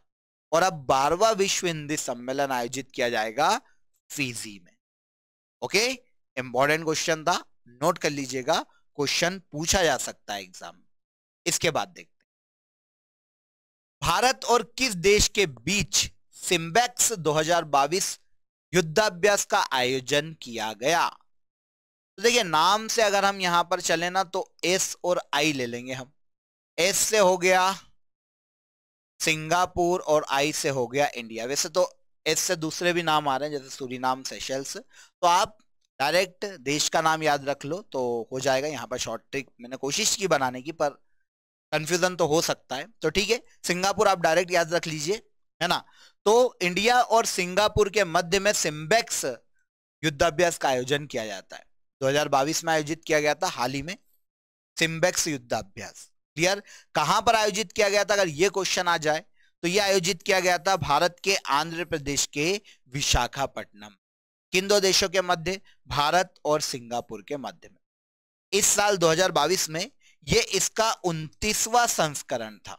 और अब बारवा विश्व हिंदी सम्मेलन आयोजित किया जाएगा फिजी में ओके इंपॉर्टेंट क्वेश्चन था नोट कर लीजिएगा क्वेश्चन पूछा जा सकता है एग्जाम इसके बाद देखते भारत और किस देश के बीच सिम्बेक्स 2022 युद्धाभ्यास का आयोजन किया गया तो देखिए नाम से अगर हम यहां पर चले ना तो एस और आई ले लेंगे हम एस से हो गया सिंगापुर और आई से हो गया इंडिया वैसे तो एस से दूसरे भी नाम आ रहे हैं जैसे सूरीनाम सेशल्स तो आप डायरेक्ट देश का नाम याद रख लो तो हो जाएगा यहाँ पर शॉर्ट ट्रिक मैंने कोशिश की बनाने की पर कंफ्यूजन तो हो सकता है तो ठीक है सिंगापुर आप डायरेक्ट याद रख लीजिए है ना तो इंडिया और सिंगापुर के मध्य में सिम्बेक्स युद्धाभ्यास का आयोजन किया जाता है 2022 में आयोजित किया गया था हाल ही में सिम्बेक्स युद्धाभ्यास क्लियर कहां पर आयोजित किया गया था अगर ये क्वेश्चन आ जाए तो यह आयोजित किया गया था भारत के आंध्र प्रदेश के विशाखापट्टनम किन दो देशों के मध्य भारत और सिंगापुर के मध्य में इस साल 2022 में ये इसका उन्तीसवा संस्करण था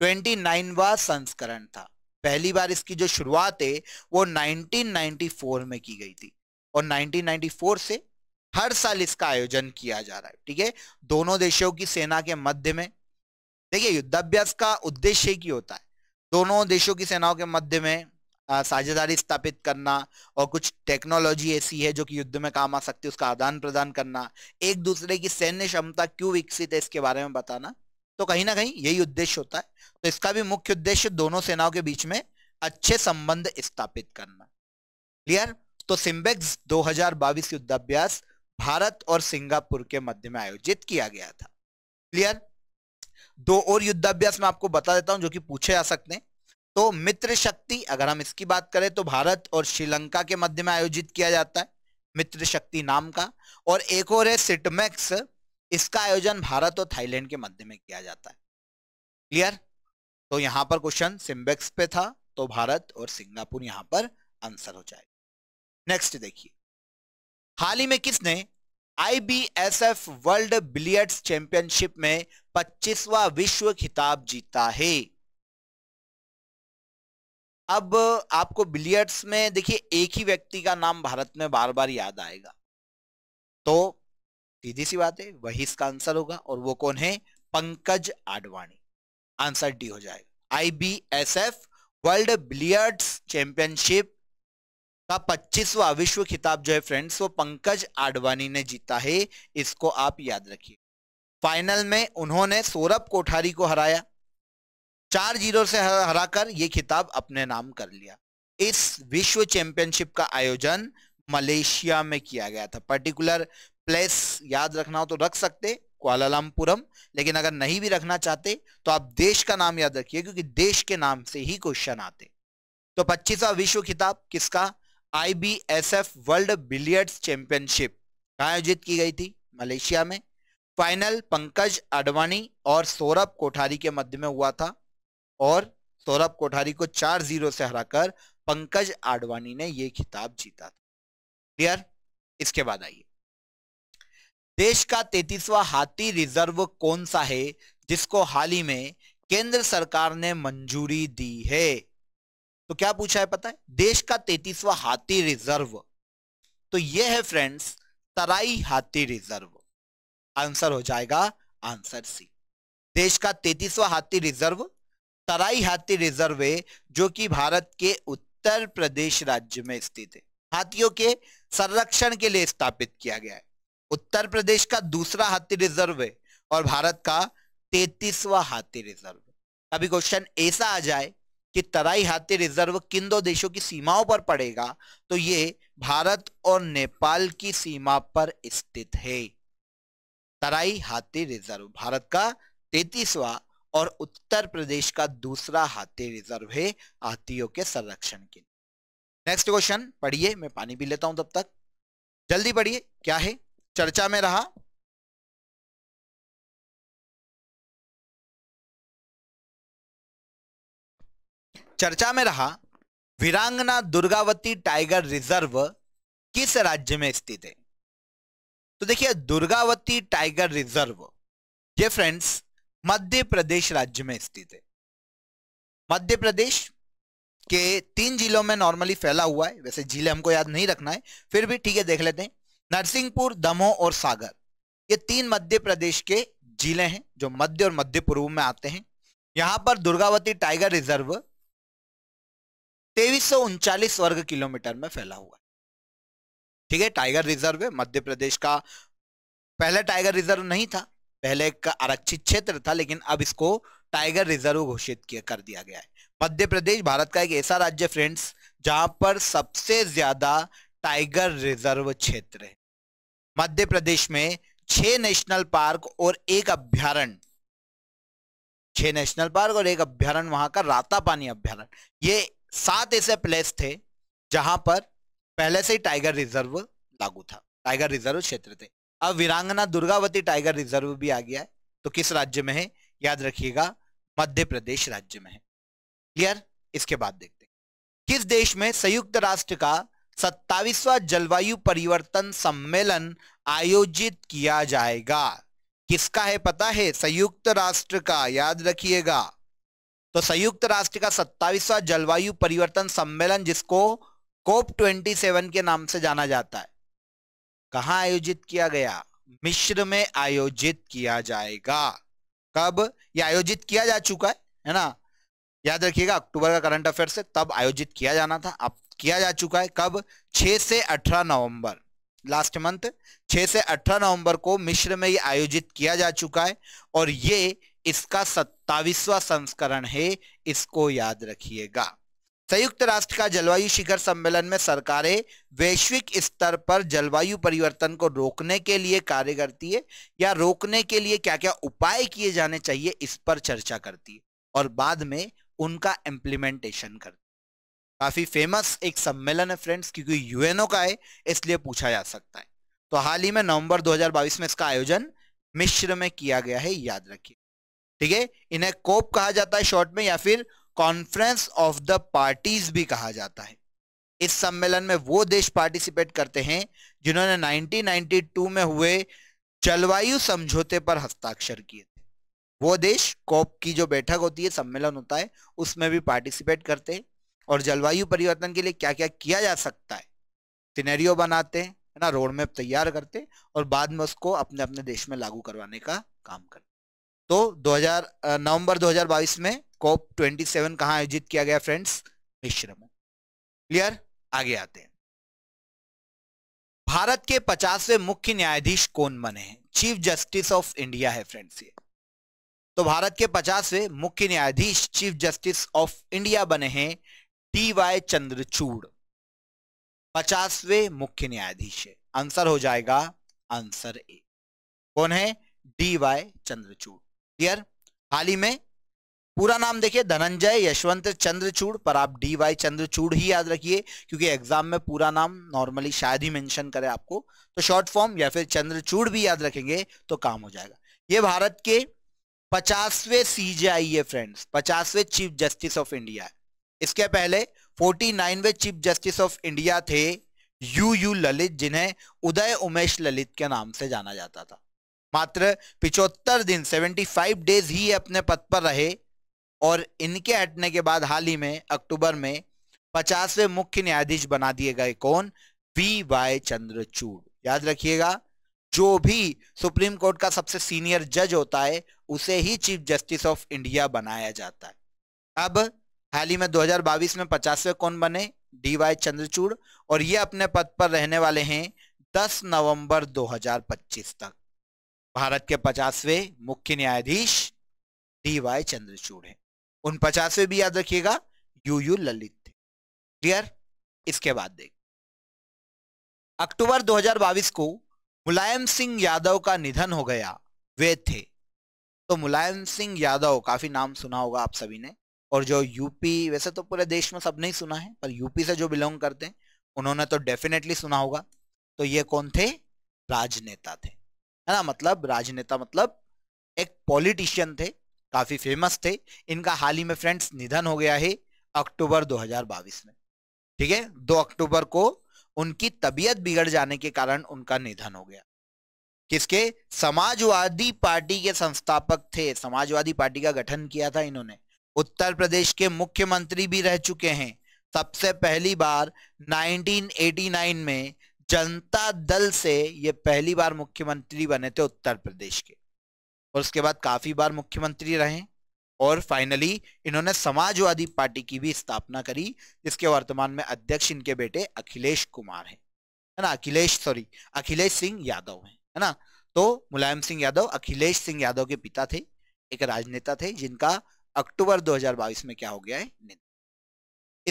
ट्वेंटी नाइनवा संस्करण था पहली बार इसकी जो शुरुआत है वो 1994 में की गई थी और 1994 से हर साल इसका आयोजन किया जा रहा है ठीक है दोनों देशों की सेना के मध्य में देखिए युद्धाभ्यास का उद्देश्य ही होता है दोनों देशों की सेनाओं के मध्य में साझेदारी स्थापित करना और कुछ टेक्नोलॉजी ऐसी है जो कि युद्ध में काम आ सकती है उसका आदान प्रदान करना एक दूसरे की सैन्य क्षमता क्यों विकसित है इसके बारे में बताना तो कहीं ना कहीं यही उद्देश्य होता है तो इसका भी मुख्य उद्देश्य दोनों सेनाओं के बीच में अच्छे संबंध स्थापित करना क्लियर तो सिम्बेक्स बाईस युद्धाभ्यास भारत और सिंगापुर के मध्य में आयोजित किया गया था क्लियर दो और युद्धाभ्यास मैं आपको बता देता हूं जो कि पूछे जा सकते हैं तो मित्र शक्ति अगर हम इसकी बात करें तो भारत और श्रीलंका के मध्य में आयोजित किया जाता है मित्र शक्ति नाम का और एक और है सिटमैक्स इसका आयोजन भारत और थाईलैंड के मध्य में किया जाता है क्लियर तो यहां पर क्वेश्चन सिम्बेक्स पे था तो भारत और सिंगापुर यहां पर आंसर हो जाएगा नेक्स्ट देखिए हाल ही में किसने आईबीएसएफ वर्ल्ड बिलियर्ड्स चैंपियनशिप में 25वां विश्व खिताब जीता है अब आपको बिलियर्ड्स में देखिए एक ही व्यक्ति का नाम भारत में बार बार याद आएगा तो सीधी सी बात है वही इसका आंसर होगा और वो कौन है पंकज आडवाणी आंसर डी हो जाएगा आईबीएसएफ वर्ल्ड बिलियर्ड्स चैंपियनशिप का 25वां विश्व खिताब जो है फ्रेंड्स वो पंकज आडवाणी ने जीता है इसको आप याद रखिए फाइनल में उन्होंने सौरभ कोठारी को हराया चार जीरो से हराकर ये खिताब अपने नाम कर लिया इस विश्व चैंपियनशिप का आयोजन मलेशिया में किया गया था पर्टिकुलर प्लेस याद रखना हो तो रख सकते क्वालालमपुरम लेकिन अगर नहीं भी रखना चाहते तो आप देश का नाम याद रखिए क्योंकि देश के नाम से ही क्वेश्चन आते तो पच्चीसवा विश्व खिताब किसका आईबीएसएफ वर्ल्ड बिलियर्ड्स चैंपियनशिप आयोजित की गई थी मलेशिया में फाइनल पंकज आडवाणी और सौरभ कोठारी के मध्य में हुआ था और सौरभ कोठारी को चार जीरो से हराकर पंकज आडवाणी ने यह खिताब जीता था क्लियर इसके बाद आइए देश का तैतीसवा हाथी रिजर्व कौन सा है जिसको हाल ही में केंद्र सरकार ने मंजूरी दी है तो क्या पूछा है पता है देश का तैतीसवा हाथी रिजर्व तो यह है फ्रेंड्स तराई हाथी रिजर्व आंसर हो जाएगा आंसर सी देश का तैतीसवा हाथी रिजर्व तराई हाथी रिजर्व है जो कि भारत के उत्तर प्रदेश राज्य में स्थित है हाथियों के संरक्षण के लिए स्थापित किया गया है उत्तर प्रदेश का दूसरा हाथी रिजर्व है और भारत का तैतीसवा हाथी रिजर्व अभी क्वेश्चन ऐसा आ जाए कि तराई हाथी रिजर्व किन दो देशों की सीमाओं पर पड़ेगा तो ये भारत और नेपाल की सीमा पर स्थित है तराई हाथी रिजर्व भारत का तैतीसवा और उत्तर प्रदेश का दूसरा हाथी रिजर्व है हाथियों के संरक्षण के नेक्स्ट क्वेश्चन पढ़िए मैं पानी पी लेता हूं तब तक जल्दी पढ़िए क्या है चर्चा में रहा चर्चा में रहा वीरांगना दुर्गावती टाइगर रिजर्व किस राज्य में स्थित है तो देखिए दुर्गावती टाइगर रिजर्व ये फ्रेंड्स मध्य प्रदेश राज्य में स्थित है मध्य प्रदेश के तीन जिलों में नॉर्मली फैला हुआ है वैसे जिले हमको याद नहीं रखना है फिर भी ठीक है देख लेते हैं नरसिंहपुर दमोह और सागर ये तीन मध्य प्रदेश के जिले हैं जो मध्य और मध्य पूर्व में आते हैं यहां पर दुर्गावती टाइगर रिजर्व तेईस वर्ग किलोमीटर में फैला हुआ है ठीक है टाइगर रिजर्व है मध्य प्रदेश का पहले टाइगर रिजर्व नहीं था पहले का आरक्षित क्षेत्र था लेकिन अब इसको टाइगर रिजर्व घोषित किया कर दिया गया है मध्य प्रदेश भारत का एक ऐसा राज्य फ्रेंड्स जहां पर सबसे ज्यादा टाइगर रिजर्व क्षेत्र है मध्य प्रदेश में छह नेशनल पार्क और एक अभ्यारण छह नेशनल पार्क और एक अभ्यारण वहां का राता पानी अभ्यारण ये सात ऐसे प्लेस थे जहां पर पहले से ही टाइगर रिजर्व लागू था टाइगर रिजर्व क्षेत्र थे अब वीरांगना दुर्गावती टाइगर रिजर्व भी आ गया है तो किस राज्य में है याद रखिएगा मध्य प्रदेश राज्य में है क्लियर इसके बाद देखते हैं किस देश में संयुक्त राष्ट्र का सत्तावीसवा जलवायु परिवर्तन सम्मेलन आयोजित किया जाएगा किसका है पता है संयुक्त राष्ट्र का याद रखिएगा तो संयुक्त राष्ट्र का सत्तावीसवा जलवायु परिवर्तन सम्मेलन जिसको कोप सेवन के नाम से जाना जाता है कहा आयोजित किया गया मिश्र में आयोजित किया जाएगा कब यह आयोजित किया जा चुका है है ना याद रखिएगा अक्टूबर का करंट अफेयर से तब आयोजित किया जाना था अब किया जा चुका है कब 6 से 18 नवंबर लास्ट मंथ 6 से 18 नवंबर को मिश्र में यह आयोजित किया जा चुका है और ये इसका सत्तावीसवा संस्करण है इसको याद रखिएगा संयुक्त राष्ट्र का जलवायु शिखर सम्मेलन में सरकारें वैश्विक स्तर पर जलवायु परिवर्तन को रोकने के लिए कार्य करती है या रोकने के लिए क्या क्या उपाय किए जाने चाहिए इस पर चर्चा करती है और बाद में उनका इम्प्लीमेंटेशन करती है काफ़ी फेमस एक सम्मेलन है फ्रेंड्स क्योंकि यूएनओ का है इसलिए पूछा जा सकता है तो हाल ही में नवंबर 2022 में इसका आयोजन मिश्र में किया गया है याद रखिए ठीक है इन्हें कोप कहा जाता है शॉर्ट में या फिर कॉन्फ्रेंस ऑफ द पार्टीज भी कहा जाता है इस सम्मेलन में वो देश पार्टिसिपेट करते हैं जिन्होंने 1992 में हुए जलवायु समझौते पर हस्ताक्षर किए थे वो देश कॉप की जो बैठक होती है सम्मेलन होता है उसमें भी पार्टिसिपेट करते हैं और जलवायु परिवर्तन के लिए क्या क्या किया जा सकता है सिनेरियो बनाते हैं ना रोड मैप तैयार करते और बाद में उसको अपने अपने देश में लागू करवाने का काम करते तो 2000 नवंबर 2022 में कॉप 27 कहा आयोजित किया गया फ्रेंड्स मिश्र में क्लियर आगे आते हैं भारत के पचासवें मुख्य न्यायाधीश कौन बने हैं चीफ जस्टिस ऑफ इंडिया है फ्रेंड्स ये तो भारत के पचासवें मुख्य न्यायाधीश चीफ जस्टिस ऑफ इंडिया बने हैं डी वाई चंद्रचूड़ पचासवें मुख्य न्यायाधीश है आंसर हो जाएगा आंसर ए कौन है डी वाई चंद्रचूड़ क्लियर हाल ही में पूरा नाम देखिए धनंजय यशवंत चंद्रचूड़ पर आप डी वाई चंद्रचूड़ ही याद रखिए क्योंकि एग्जाम में पूरा नाम नॉर्मली शायद ही मेंशन करे आपको तो शॉर्ट फॉर्म या फिर चंद्रचूड़ भी याद रखेंगे तो काम हो जाएगा ये भारत के पचासवे सीजेआई है फ्रेंड्स पचासवे चीफ जस्टिस ऑफ इंडिया है इसके पहले फोर्टी नाइनवे चीफ जस्टिस ऑफ इंडिया थे यू यू ललित जिन्हें उदय उमेश ललित के नाम से जाना जाता था मात्र पिचहत्तर दिन 75 डेज ही अपने पद पर रहे और इनके हटने के बाद हाल ही में अक्टूबर में पचासवें मुख्य न्यायाधीश बना दिए गए कौन वी वाई चंद्रचूड याद रखिएगा जो भी सुप्रीम कोर्ट का सबसे सीनियर जज होता है उसे ही चीफ जस्टिस ऑफ इंडिया बनाया जाता है अब हाल ही में 2022 में पचासवें कौन बने डी वाई चंद्रचूड़ और ये अपने पद पर रहने वाले हैं 10 नवंबर 2025 तक भारत के पचासवें मुख्य न्यायाधीश डी वाई चंद्रचूड़ है उन पचासवें भी याद रखिएगा यू यू ललित थे क्लियर इसके बाद देख अक्टूबर 2022 को मुलायम सिंह यादव का निधन हो गया वे थे तो मुलायम सिंह यादव काफी नाम सुना होगा आप सभी ने और जो यूपी वैसे तो पूरे देश में सबने ही सुना है पर यूपी से जो बिलोंग करते हैं उन्होंने तो डेफिनेटली सुना होगा तो ये कौन थे राजनेता थे है ना मतलब राजनेता मतलब एक पॉलिटिशियन थे काफी फेमस थे इनका हाल ही में फ्रेंड्स निधन हो गया है अक्टूबर 2022 में ठीक है 2 अक्टूबर को उनकी तबीयत बिगड़ जाने के कारण उनका निधन हो गया किसके समाजवादी पार्टी के संस्थापक थे समाजवादी पार्टी का गठन किया था इन्होंने उत्तर प्रदेश के मुख्यमंत्री भी रह चुके हैं सबसे पहली बार 1989 में जनता दल से ये पहली बार मुख्यमंत्री बने थे उत्तर प्रदेश के और उसके बाद काफी बार मुख्यमंत्री रहे और फाइनली इन्होंने समाजवादी पार्टी की भी स्थापना करी जिसके वर्तमान में अध्यक्ष इनके बेटे अखिलेश कुमार हैं है ना अखिलेश सॉरी अखिलेश सिंह यादव हैं है ना तो मुलायम सिंह यादव अखिलेश सिंह यादव के पिता थे एक राजनेता थे जिनका अक्टूबर दो में क्या हो गया है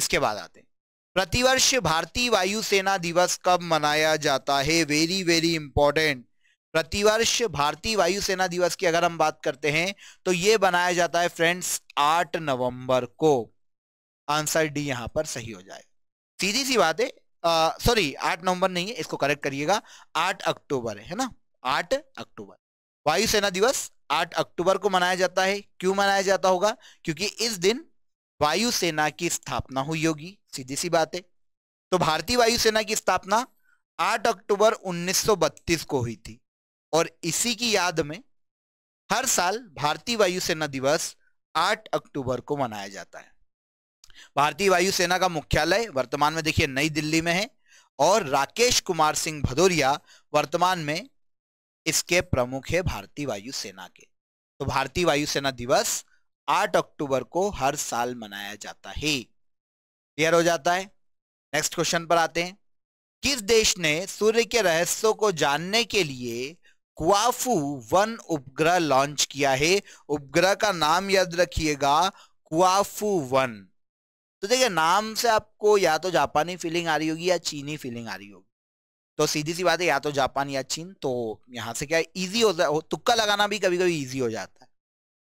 इसके बाद आते हैं प्रतिवर्ष भारतीय वायुसेना दिवस कब मनाया जाता है वेरी वेरी इंपॉर्टेंट प्रतिवर्ष भारतीय वायुसेना दिवस की अगर हम बात करते हैं तो ये बनाया जाता है फ्रेंड्स आठ नवंबर को आंसर डी यहां पर सही हो जाए सीधी सी बात है सॉरी आठ नवंबर नहीं है इसको करेक्ट करिएगा आठ अक्टूबर है ना आठ अक्टूबर वायुसेना दिवस आठ अक्टूबर को मनाया जाता है क्यों मनाया जाता होगा क्योंकि इस दिन वायुसेना की स्थापना हुई होगी सीधी सी बात है तो भारतीय वायुसेना की स्थापना 8 अक्टूबर 1932 को हुई थी और इसी की याद में हर साल भारतीय वायुसेना दिवस 8 अक्टूबर को मनाया जाता है भारतीय वायुसेना का मुख्यालय वर्तमान में देखिए नई दिल्ली में है और राकेश कुमार सिंह भदौरिया वर्तमान में इसके प्रमुख है भारतीय वायुसेना के तो भारतीय वायुसेना दिवस 8 अक्टूबर को हर साल मनाया जाता है क्लियर हो जाता है नेक्स्ट क्वेश्चन पर आते हैं किस देश ने सूर्य के रहस्यों को जानने के लिए कुआफू वन उपग्रह लॉन्च किया है उपग्रह का नाम याद रखिएगा कुआफू वन तो देखिए नाम से आपको या तो जापानी फीलिंग आ रही होगी या चीनी फीलिंग आ रही होगी तो सीधी सी बात है या तो जापान या चीन तो यहां से क्या इजी हो जाए तुक्का लगाना भी कभी कभी इजी हो जाता है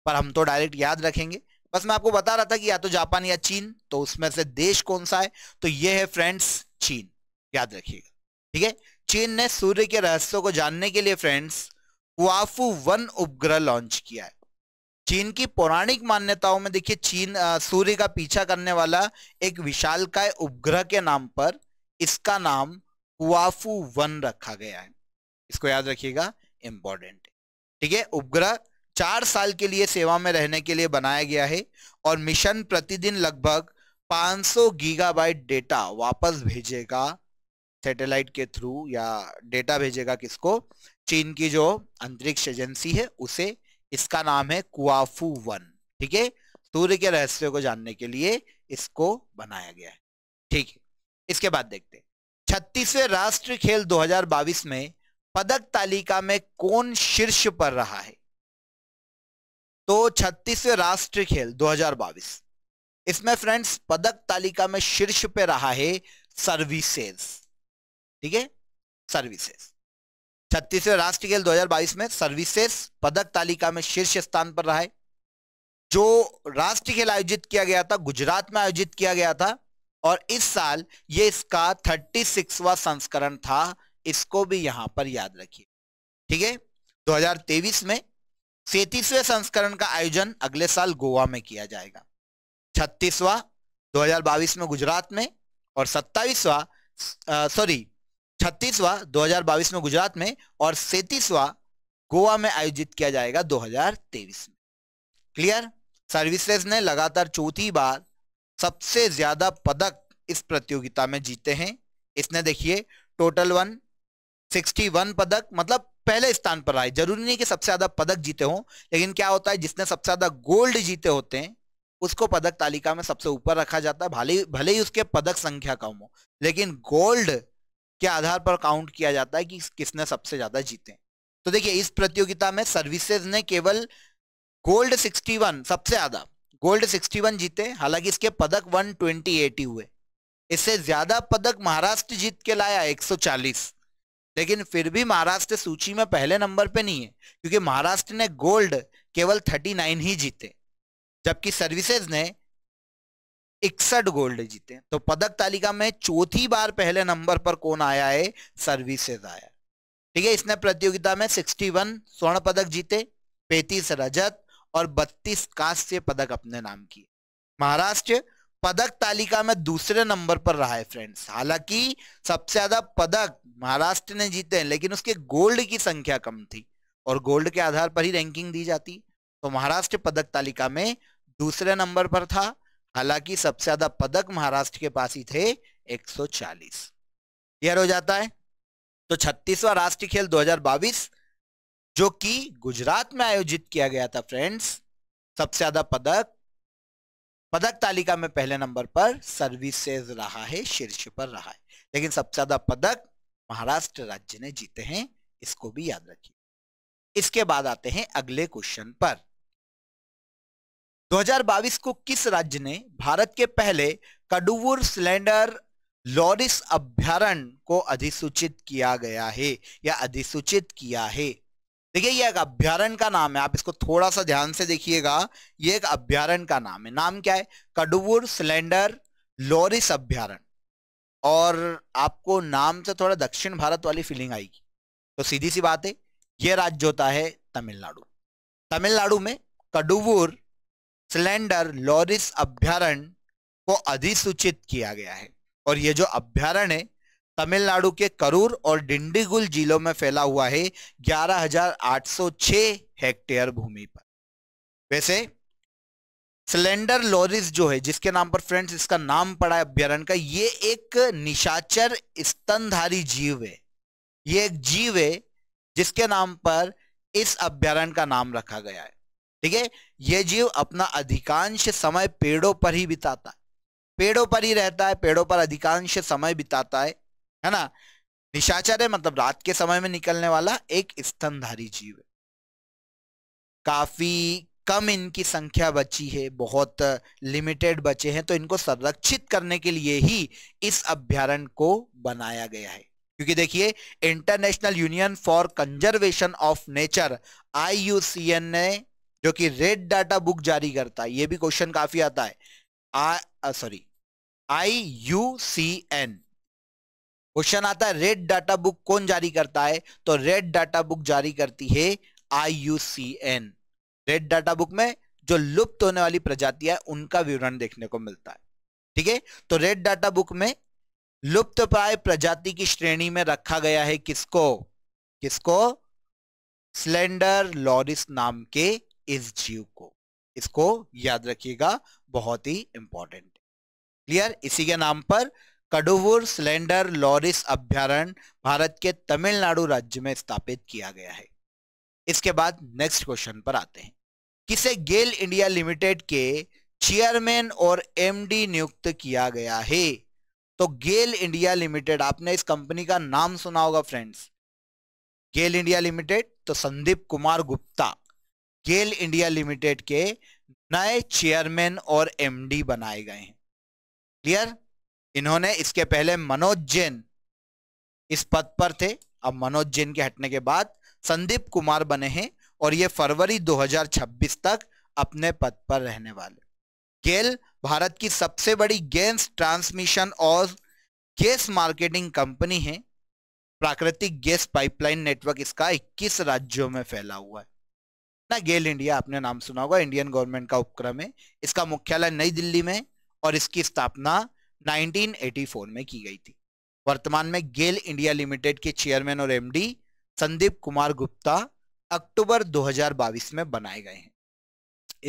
पर हम तो डायरेक्ट याद रखेंगे बस मैं आपको बता रहा था कि या तो जापान या चीन तो उसमें से देश कौन सा है तो ये है फ्रेंड्स चीन याद रखिएगा ठीक है चीन ने सूर्य के रहस्यों को जानने के लिए फ्रेंड्स क्वाफू वन उपग्रह लॉन्च किया है चीन की पौराणिक मान्यताओं में देखिए चीन सूर्य का पीछा करने वाला एक विशालकाय उपग्रह के नाम पर इसका नाम कुआफू वन रखा गया है इसको याद रखिएगा इंपॉर्टेंट ठीक है उपग्रह चार साल के लिए सेवा में रहने के लिए बनाया गया है और मिशन प्रतिदिन लगभग 500 गीगाबाइट डेटा वापस भेजेगा सैटेलाइट के थ्रू या डेटा भेजेगा किसको चीन की जो अंतरिक्ष एजेंसी है उसे इसका नाम है कुआफू वन ठीक है सूर्य के रहस्य को जानने के लिए इसको बनाया गया है ठीक है इसके बाद देखते हैं छत्तीसवें राष्ट्रीय खेल 2022 में पदक तालिका में कौन शीर्ष पर रहा है तो छत्तीसवें राष्ट्रीय खेल 2022 इसमें फ्रेंड्स पदक तालिका में शीर्ष पे रहा है सर्विसेज ठीक है सर्विसेज छत्तीसवें राष्ट्रीय खेल 2022 में सर्विसेज पदक तालिका में शीर्ष स्थान पर रहा है जो राष्ट्रीय खेल आयोजित किया गया था गुजरात में आयोजित किया गया था और इस साल ये इसका थर्टी सिक्सवा संस्करण था इसको भी यहां पर याद रखिए ठीक है 2023 में सैतीसवें संस्करण का आयोजन अगले साल गोवा में किया जाएगा छत्तीसवा 2022 में गुजरात में और सत्ताईसवा सॉरी छत्तीसवा 2022 में गुजरात में और सैतीसवा गोवा में आयोजित किया जाएगा 2023 में क्लियर सर्विसेज ने लगातार चौथी बार सबसे ज्यादा पदक इस प्रतियोगिता में जीते हैं इसने देखिए टोटल वन सिक्सटी वन पदक मतलब पहले स्थान पर आए जरूरी नहीं कि सबसे ज्यादा पदक जीते हों लेकिन क्या होता है जिसने सबसे ज्यादा गोल्ड जीते होते हैं उसको पदक तालिका में सबसे ऊपर रखा जाता है भले भले ही उसके पदक संख्या कम हो लेकिन गोल्ड के आधार पर काउंट किया जाता है कि किसने सबसे ज्यादा जीते तो देखिए इस प्रतियोगिता में सर्विसेज ने केवल गोल्ड 61 सबसे ज्यादा गोल्ड 61 जीते हालांकि इसके पदक 128 हुए इससे ज्यादा पदक महाराष्ट्र जीत के लाया लेकिन फिर भी महाराष्ट्र सूची में पहले नंबर पे नहीं है क्योंकि महाराष्ट्र ने गोल्ड केवल 39 ही जीते जबकि सर्विसेज ने इकसठ गोल्ड जीते तो पदक तालिका में चौथी बार पहले नंबर पर कौन आया है सर्विसेज आया ठीक है इसने प्रतियोगिता में 61 स्वर्ण पदक जीते 35 रजत और 32 कांस्य पदक अपने नाम किए महाराष्ट्र पदक तालिका में दूसरे नंबर पर रहा है फ्रेंड्स हालांकि सबसे ज्यादा पदक महाराष्ट्र ने जीते हैं लेकिन उसके गोल्ड की संख्या कम थी और गोल्ड के आधार पर ही रैंकिंग दी जाती तो महाराष्ट्र पदक तालिका में दूसरे नंबर पर था हालांकि सबसे ज्यादा पदक महाराष्ट्र के पास ही थे 140 क्लियर हो जाता है तो छत्तीसवा राष्ट्रीय खेल 2022 जो कि गुजरात में आयोजित किया गया था फ्रेंड्स सबसे ज्यादा पदक पदक तालिका में पहले नंबर पर सर्विसेज रहा है शीर्ष पर रहा है लेकिन सबसे ज्यादा पदक महाराष्ट्र राज्य ने जीते हैं इसको भी याद रखिए इसके बाद आते हैं अगले क्वेश्चन पर 2022 को किस राज्य ने भारत के पहले कडुवुर सिलेंडर लॉरिस अभ्यारण को अधिसूचित किया गया है या अधिसूचित किया है देखिए यह एक अभ्यारण का नाम है आप इसको थोड़ा सा ध्यान से देखिएगा ये एक अभ्यारण का नाम है नाम क्या है कडुवर सिलेंडर लॉरिस अभ्यारण और आपको नाम से थोड़ा दक्षिण भारत वाली फीलिंग आएगी तो सीधी सी बात है यह राज्य होता है तमिलनाडु तमिलनाडु में कडुवूर सिलेंडर लॉरिस अभ्यारण्य को अधिसूचित किया गया है और ये जो अभ्यारण है तमिलनाडु के करूर और डिंडीगुल जिलों में फैला हुआ है 11,806 हेक्टेयर भूमि पर वैसे सिलेंडर लॉरिस जो है जिसके नाम पर फ्रेंड्स इसका नाम पड़ा है अभ्यारण का ये एक निशाचर स्तनधारी जीव है ये एक जीव है जिसके नाम पर इस अभ्यारण का नाम रखा गया है ठीक है ये जीव अपना अधिकांश समय पेड़ों पर ही बिताता है पेड़ों पर ही रहता है पेड़ों पर अधिकांश समय बिताता है है ना निशाचर है मतलब रात के समय में निकलने वाला एक स्तनधारी जीव है काफी कम इनकी संख्या बची है बहुत लिमिटेड बचे हैं तो इनको संरक्षित करने के लिए ही इस अभ्यारण को बनाया गया है क्योंकि देखिए international union for conservation of nature IUCN ने जो कि रेड डाटा बुक जारी करता है ये भी क्वेश्चन काफी आता है sorry I U C N question आता है रेड डाटा बुक कौन जारी करता है तो रेड डाटा बुक जारी करती है I U C N red data book में जो लुप्त होने वाली प्रजातियां उनका विवरण देखने को मिलता है ठीक है तो रेड डाटा बुक में लुप्त प्राय प्रजाति की श्रेणी में रखा गया है किसको किसको स्लेंडर लॉरिस नाम के इस जीव को इसको याद रखिएगा बहुत ही इंपॉर्टेंट क्लियर इसी के नाम पर कडुवुर स्लेंडर लॉरिस अभ्यारण भारत के तमिलनाडु राज्य में स्थापित किया गया है इसके बाद नेक्स्ट क्वेश्चन पर आते हैं किसे गेल इंडिया लिमिटेड के चेयरमैन और एमडी नियुक्त किया गया है तो गेल इंडिया लिमिटेड आपने इस कंपनी का नाम सुना होगा फ्रेंड्स गेल इंडिया लिमिटेड तो संदीप कुमार गुप्ता गेल इंडिया लिमिटेड के नए चेयरमैन और एमडी बनाए गए हैं क्लियर इन्होंने इसके पहले मनोज जैन इस पद पर थे अब मनोज जैन के हटने के बाद संदीप कुमार बने हैं और ये फरवरी 2026 तक अपने पद पर रहने वाले गेल भारत की सबसे बड़ी गैस ट्रांसमिशन और गैस मार्केटिंग कंपनी है प्राकृतिक गैस पाइपलाइन नेटवर्क इसका 21 राज्यों में फैला हुआ है ना गेल इंडिया आपने नाम सुना होगा इंडियन गवर्नमेंट का उपक्रम है इसका मुख्यालय नई दिल्ली में और इसकी स्थापना 1984 में की गई थी वर्तमान में गेल इंडिया लिमिटेड के चेयरमैन और एमडी संदीप कुमार गुप्ता अक्टूबर 2022 में बनाए गए हैं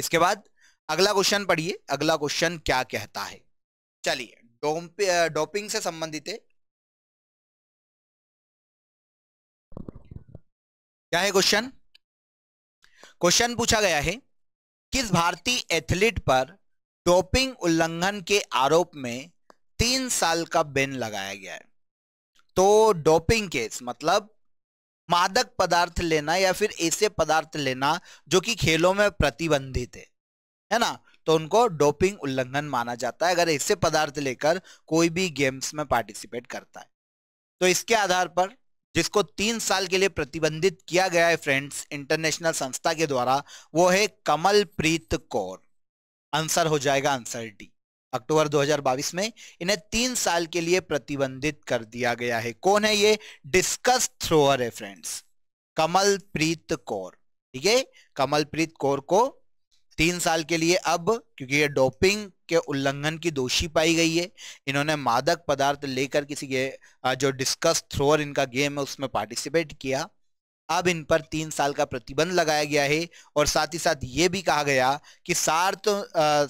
इसके बाद अगला क्वेश्चन पढ़िए अगला क्वेश्चन क्या कहता है चलिए डोपिंग से संबंधित है क्या है क्वेश्चन क्वेश्चन पूछा गया है किस भारतीय एथलीट पर डोपिंग उल्लंघन के आरोप में तीन साल का बैन लगाया गया है तो डोपिंग केस मतलब मादक पदार्थ लेना या फिर ऐसे पदार्थ लेना जो कि खेलों में प्रतिबंधित है है ना तो उनको डोपिंग उल्लंघन माना जाता है अगर ऐसे पदार्थ लेकर कोई भी गेम्स में पार्टिसिपेट करता है तो इसके आधार पर जिसको तीन साल के लिए प्रतिबंधित किया गया है फ्रेंड्स इंटरनेशनल संस्था के द्वारा वो है कमलप्रीत कौर आंसर हो जाएगा आंसर डी अक्टूबर 2022 में इन्हें तीन साल के लिए प्रतिबंधित कर दिया गया है कौन है ये डिस्कस थ्रोअर है फ्रेंड्स कमलप्रीत कौर ठीक है कमलप्रीत कौर को तीन साल के लिए अब क्योंकि ये डोपिंग के उल्लंघन की दोषी पाई गई है इन्होंने मादक पदार्थ लेकर किसी के जो डिस्कस थ्रोअर इनका गेम है उसमें पार्टिसिपेट किया अब इन पर तीन साल का प्रतिबंध लगाया गया है और साथ ही साथ ये भी कहा गया कि सार्थ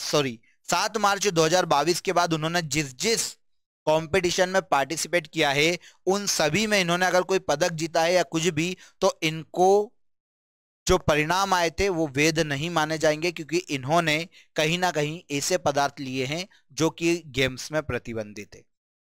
सॉरी सात मार्च 2022 के बाद उन्होंने जिस जिस कंपटीशन में पार्टिसिपेट किया है उन सभी में इन्होंने अगर कोई पदक जीता है या कुछ भी तो इनको जो परिणाम आए थे वो वेद नहीं माने जाएंगे क्योंकि इन्होंने कहीं ना कहीं ऐसे पदार्थ लिए हैं जो कि गेम्स में प्रतिबंधित है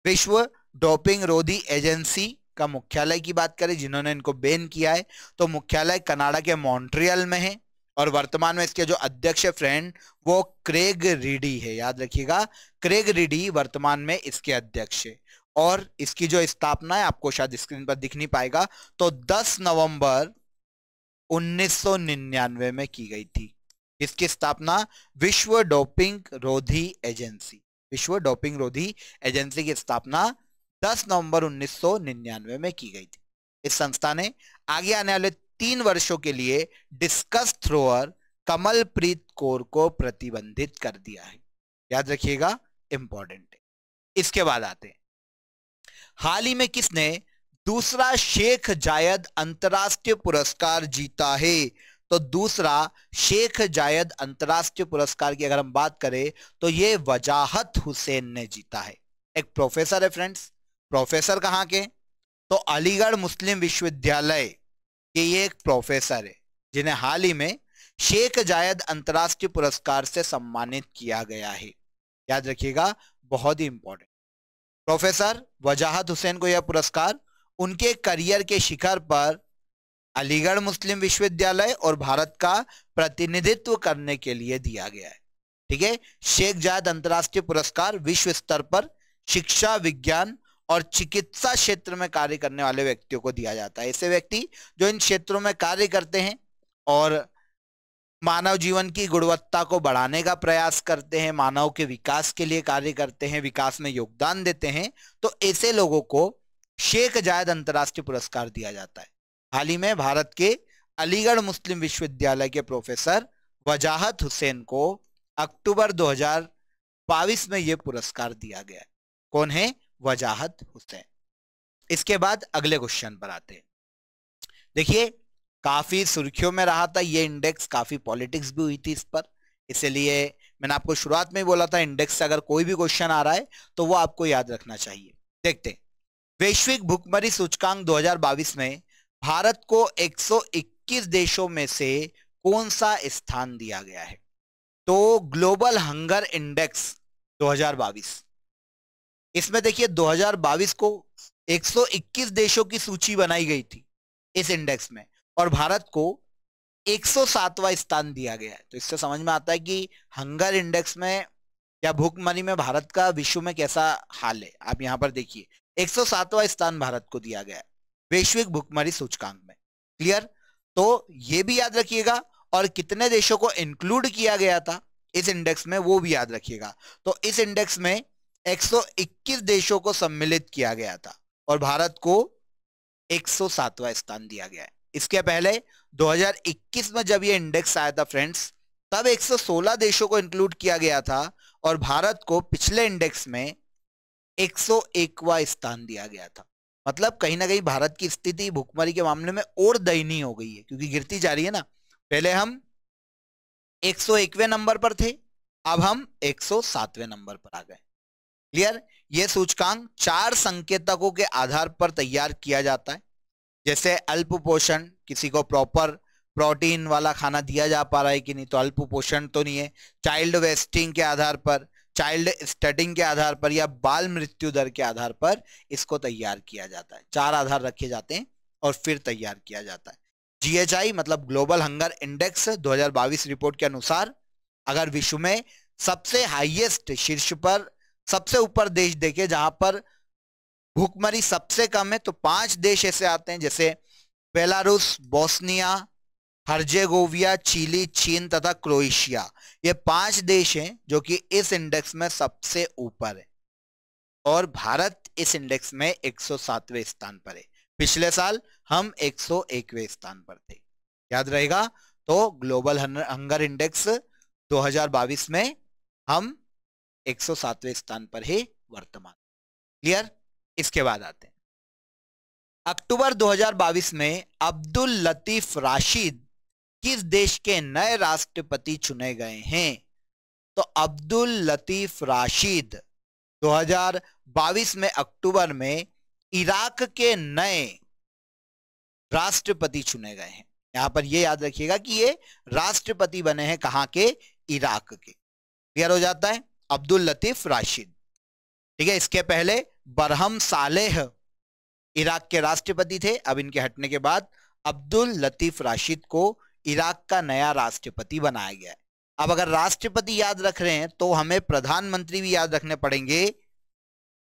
विश्व डोपिंग रोधी एजेंसी का मुख्यालय की बात करें जिन्होंने इनको बैन किया है तो मुख्यालय कनाडा के मॉन्ट्रियल में है और वर्तमान में इसके जो अध्यक्ष फ्रेंड वो क्रेग रीडी है याद रखिएगा क्रेग रीडी वर्तमान में इसके अध्यक्ष है और इसकी जो स्थापना है आपको शायद स्क्रीन पर दिख नहीं पाएगा तो 10 नवंबर 1999 में की गई थी इसकी स्थापना विश्व डोपिंग रोधी एजेंसी विश्व डोपिंग रोधी एजेंसी की स्थापना 10 नवंबर 1999 में की गई थी इस संस्था ने आगे आने वाले तीन वर्षों के लिए डिस्कस थ्रोअर कमलप्रीत कौर को प्रतिबंधित कर दिया है याद रखिएगा इंपॉर्टेंट इसके बाद आते हैं हाल ही में किसने दूसरा शेख जायद अंतर्राष्ट्रीय पुरस्कार जीता है तो दूसरा शेख जायद अंतर्राष्ट्रीय पुरस्कार की अगर हम बात करें तो ये वजाहत हुसैन ने जीता है एक प्रोफेसर है फ्रेंड्स प्रोफेसर कहाँ के तो अलीगढ़ मुस्लिम विश्वविद्यालय कि ये एक प्रोफेसर है जिन्हें हाल ही में शेख जायद अंतर्राष्ट्रीय पुरस्कार से सम्मानित किया गया है याद रखिएगा बहुत ही इंपॉर्टेंट प्रोफेसर वजाहत हुसैन को यह पुरस्कार उनके करियर के शिखर पर अलीगढ़ मुस्लिम विश्वविद्यालय और भारत का प्रतिनिधित्व करने के लिए दिया गया है ठीक है शेख जायद अंतर्राष्ट्रीय पुरस्कार विश्व स्तर पर शिक्षा विज्ञान और चिकित्सा क्षेत्र में कार्य करने वाले व्यक्तियों को दिया जाता है ऐसे व्यक्ति जो इन क्षेत्रों में कार्य करते हैं और मानव जीवन की गुणवत्ता को बढ़ाने का प्रयास करते हैं मानव के विकास के लिए कार्य करते हैं विकास में योगदान देते हैं तो ऐसे लोगों को शेख जायद अंतर्राष्ट्रीय पुरस्कार दिया जाता है हाल ही में भारत के अलीगढ़ मुस्लिम विश्वविद्यालय के प्रोफेसर वजाहत हुसैन को अक्टूबर दो में यह पुरस्कार दिया गया कौन है वजाहत हुसैन इसके बाद अगले क्वेश्चन पर आते हैं देखिए काफी सुर्खियों में रहा था ये इंडेक्स काफी पॉलिटिक्स भी हुई थी इस पर इसलिए मैंने आपको शुरुआत में बोला था इंडेक्स से अगर कोई भी क्वेश्चन आ रहा है तो वो आपको याद रखना चाहिए देखते हैं वैश्विक भुखमरी सूचकांक 2022 में भारत को 121 देशों में से कौन सा स्थान दिया गया है तो ग्लोबल हंगर इंडेक्स दो इसमें देखिए 2022 को 121 देशों की सूची बनाई गई थी इस इंडेक्स में और भारत को 107वां स्थान दिया गया है तो इससे समझ में आता है कि हंगर इंडेक्स में या भूखमरी में भारत का विश्व में कैसा हाल है आप यहाँ पर देखिए 107वां स्थान भारत को दिया गया है वैश्विक भूखमरी सूचकांक में क्लियर तो ये भी याद रखिएगा और कितने देशों को इंक्लूड किया गया था इस इंडेक्स में वो भी याद रखिएगा तो इस इंडेक्स में 121 देशों को सम्मिलित किया गया था और भारत को 107वां स्थान दिया गया है इसके पहले 2021 में जब ये इंडेक्स आया था फ्रेंड्स तब 116 देशों को इंक्लूड किया गया था और भारत को पिछले इंडेक्स में 101वां स्थान दिया गया था मतलब कहीं ना कहीं भारत की स्थिति भुखमरी के मामले में और दयनीय हो गई है क्योंकि गिरती जा रही है ना पहले हम एक नंबर पर थे अब हम एक नंबर पर आ गए क्लियर ये सूचकांक चार संकेतकों के आधार पर तैयार किया जाता है जैसे अल्प पोषण किसी को प्रॉपर प्रोटीन वाला खाना दिया जा पा रहा है कि नहीं तो अल्प पोषण तो नहीं है चाइल्ड वेस्टिंग के आधार पर चाइल्ड स्टडिंग के आधार पर या बाल मृत्यु दर के आधार पर इसको तैयार किया जाता है चार आधार रखे जाते हैं और फिर तैयार किया जाता है जीएचआई मतलब ग्लोबल हंगर इंडेक्स 2022 रिपोर्ट के अनुसार अगर विश्व में सबसे हाईएस्ट शीर्ष पर सबसे ऊपर देश देखे जहां पर भूखमरी सबसे कम है तो पांच देश ऐसे आते हैं जैसे बेलारूस बोस्निया हर्जेगोविया चिली चीन तथा क्रोएशिया ये पांच देश हैं जो कि इस इंडेक्स में सबसे ऊपर है और भारत इस इंडेक्स में 107वें स्थान पर है पिछले साल हम 101वें स्थान पर थे याद रहेगा तो ग्लोबल हंगर इंडेक्स 2022 में हम सातवें स्थान पर है वर्तमान क्लियर इसके बाद आते हैं अक्टूबर 2022 में अब्दुल लतीफ राशिद किस देश के नए राष्ट्रपति चुने गए हैं तो अब्दुल लतीफ राशिद 2022 में अक्टूबर में इराक के नए राष्ट्रपति चुने गए हैं यहां पर यह याद रखिएगा कि ये राष्ट्रपति बने हैं कहां के इराक के क्लियर हो जाता है अब्दुल लतीफ राशिद ठीक है इसके पहले बरहम सालेह इराक के राष्ट्रपति थे अब इनके हटने के बाद अब्दुल लतीफ राशिद को इराक का नया राष्ट्रपति बनाया गया है अब अगर राष्ट्रपति याद रख रहे हैं तो हमें प्रधानमंत्री भी याद रखने पड़ेंगे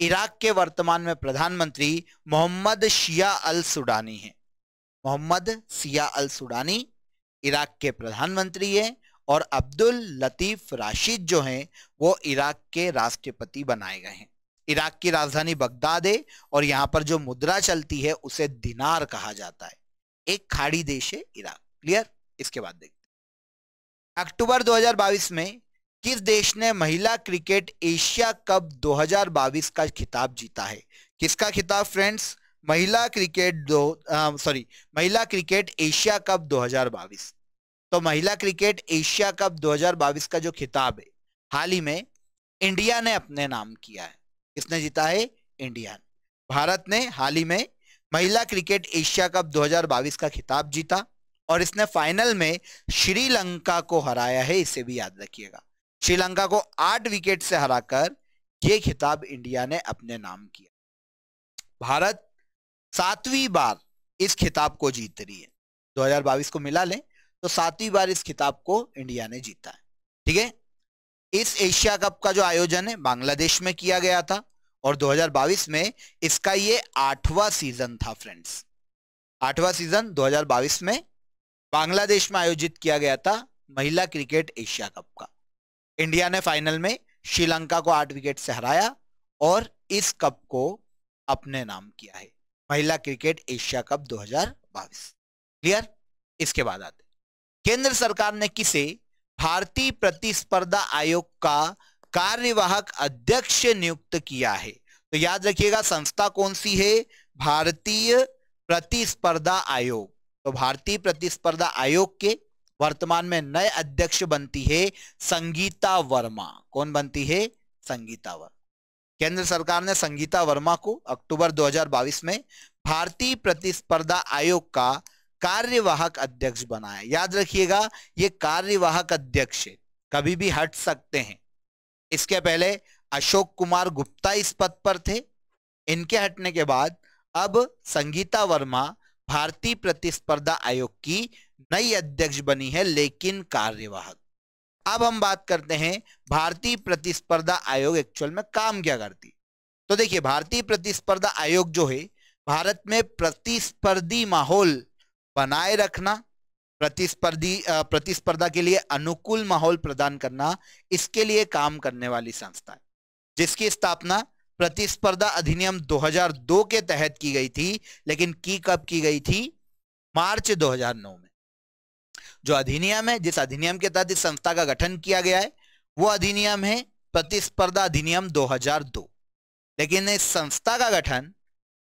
इराक के वर्तमान में प्रधानमंत्री मोहम्मद शिया अल सुडानी है Mohammed Shia al Sudani Iraq के प्रधानमंत्री है और अब्दुल लतीफ़ राशिद जो हैं वो इराक के राष्ट्रपति बनाए गए हैं इराक की राजधानी बगदाद है और यहाँ पर जो मुद्रा चलती है उसे दिनार कहा जाता है एक खाड़ी देश है इराक क्लियर इसके बाद देखते अक्टूबर 2022 में किस देश ने महिला क्रिकेट एशिया कप 2022 का खिताब जीता है किसका खिताब फ्रेंड्स महिला क्रिकेट दो सॉरी महिला क्रिकेट एशिया कप 2022 तो महिला क्रिकेट एशिया कप 2022 का जो खिताब है हाल ही में इंडिया ने अपने नाम किया है किसने जीता है इंडिया ने भारत ने हाल ही में महिला क्रिकेट एशिया कप 2022 का खिताब जीता और इसने फाइनल में श्रीलंका को हराया है इसे भी याद रखिएगा श्रीलंका को आठ विकेट से हराकर यह खिताब इंडिया ने अपने नाम किया भारत सातवीं बार इस खिताब को जीत रही है 2022 को मिला लें तो सातवीं बार इस खिताब को इंडिया ने जीता है ठीक है इस एशिया कप का जो आयोजन है बांग्लादेश में किया गया था और 2022 में इसका ये आठवां सीजन था फ्रेंड्स आठवां सीजन 2022 में बांग्लादेश में आयोजित किया गया था महिला क्रिकेट एशिया कप का इंडिया ने फाइनल में श्रीलंका को आठ विकेट से हराया और इस कप को अपने नाम किया है महिला क्रिकेट एशिया कप 2022 क्लियर इसके बाद आते केंद्र सरकार ने किसे भारतीय प्रतिस्पर्धा आयोग का कार्यवाहक अध्यक्ष नियुक्त किया है तो याद रखिएगा संस्था कौन सी है भारतीय प्रतिस्पर्धा आयोग तो भारतीय प्रतिस्पर्धा आयोग के वर्तमान में नए अध्यक्ष बनती है संगीता वर्मा कौन बनती है संगीता वर्मा केंद्र सरकार ने संगीता वर्मा को अक्टूबर 2022 में भारतीय प्रतिस्पर्धा आयोग का कार्यवाहक अध्यक्ष बनाया याद रखिएगा ये कार्यवाहक अध्यक्ष कभी भी हट सकते हैं इसके पहले अशोक कुमार गुप्ता इस पद पर थे इनके हटने के बाद अब संगीता वर्मा भारतीय प्रतिस्पर्धा आयोग की नई अध्यक्ष बनी है लेकिन कार्यवाहक अब हम बात करते हैं भारतीय प्रतिस्पर्धा आयोग एक्चुअल में काम क्या करती तो देखिए भारतीय प्रतिस्पर्धा आयोग जो है भारत में प्रतिस्पर्धी माहौल बनाए रखना प्रतिस्पर्धी प्रतिस्पर्धा के लिए अनुकूल माहौल प्रदान करना इसके लिए काम करने वाली संस्था है जिसकी स्थापना प्रतिस्पर्धा अधिनियम 2002 के तहत की गई थी लेकिन की कब की गई थी मार्च 2009 में जो अधिनियम है जिस अधिनियम के तहत इस संस्था का गठन किया गया है वो अधिनियम है प्रतिस्पर्धा अधिनियम 2002 लेकिन इस संस्था का गठन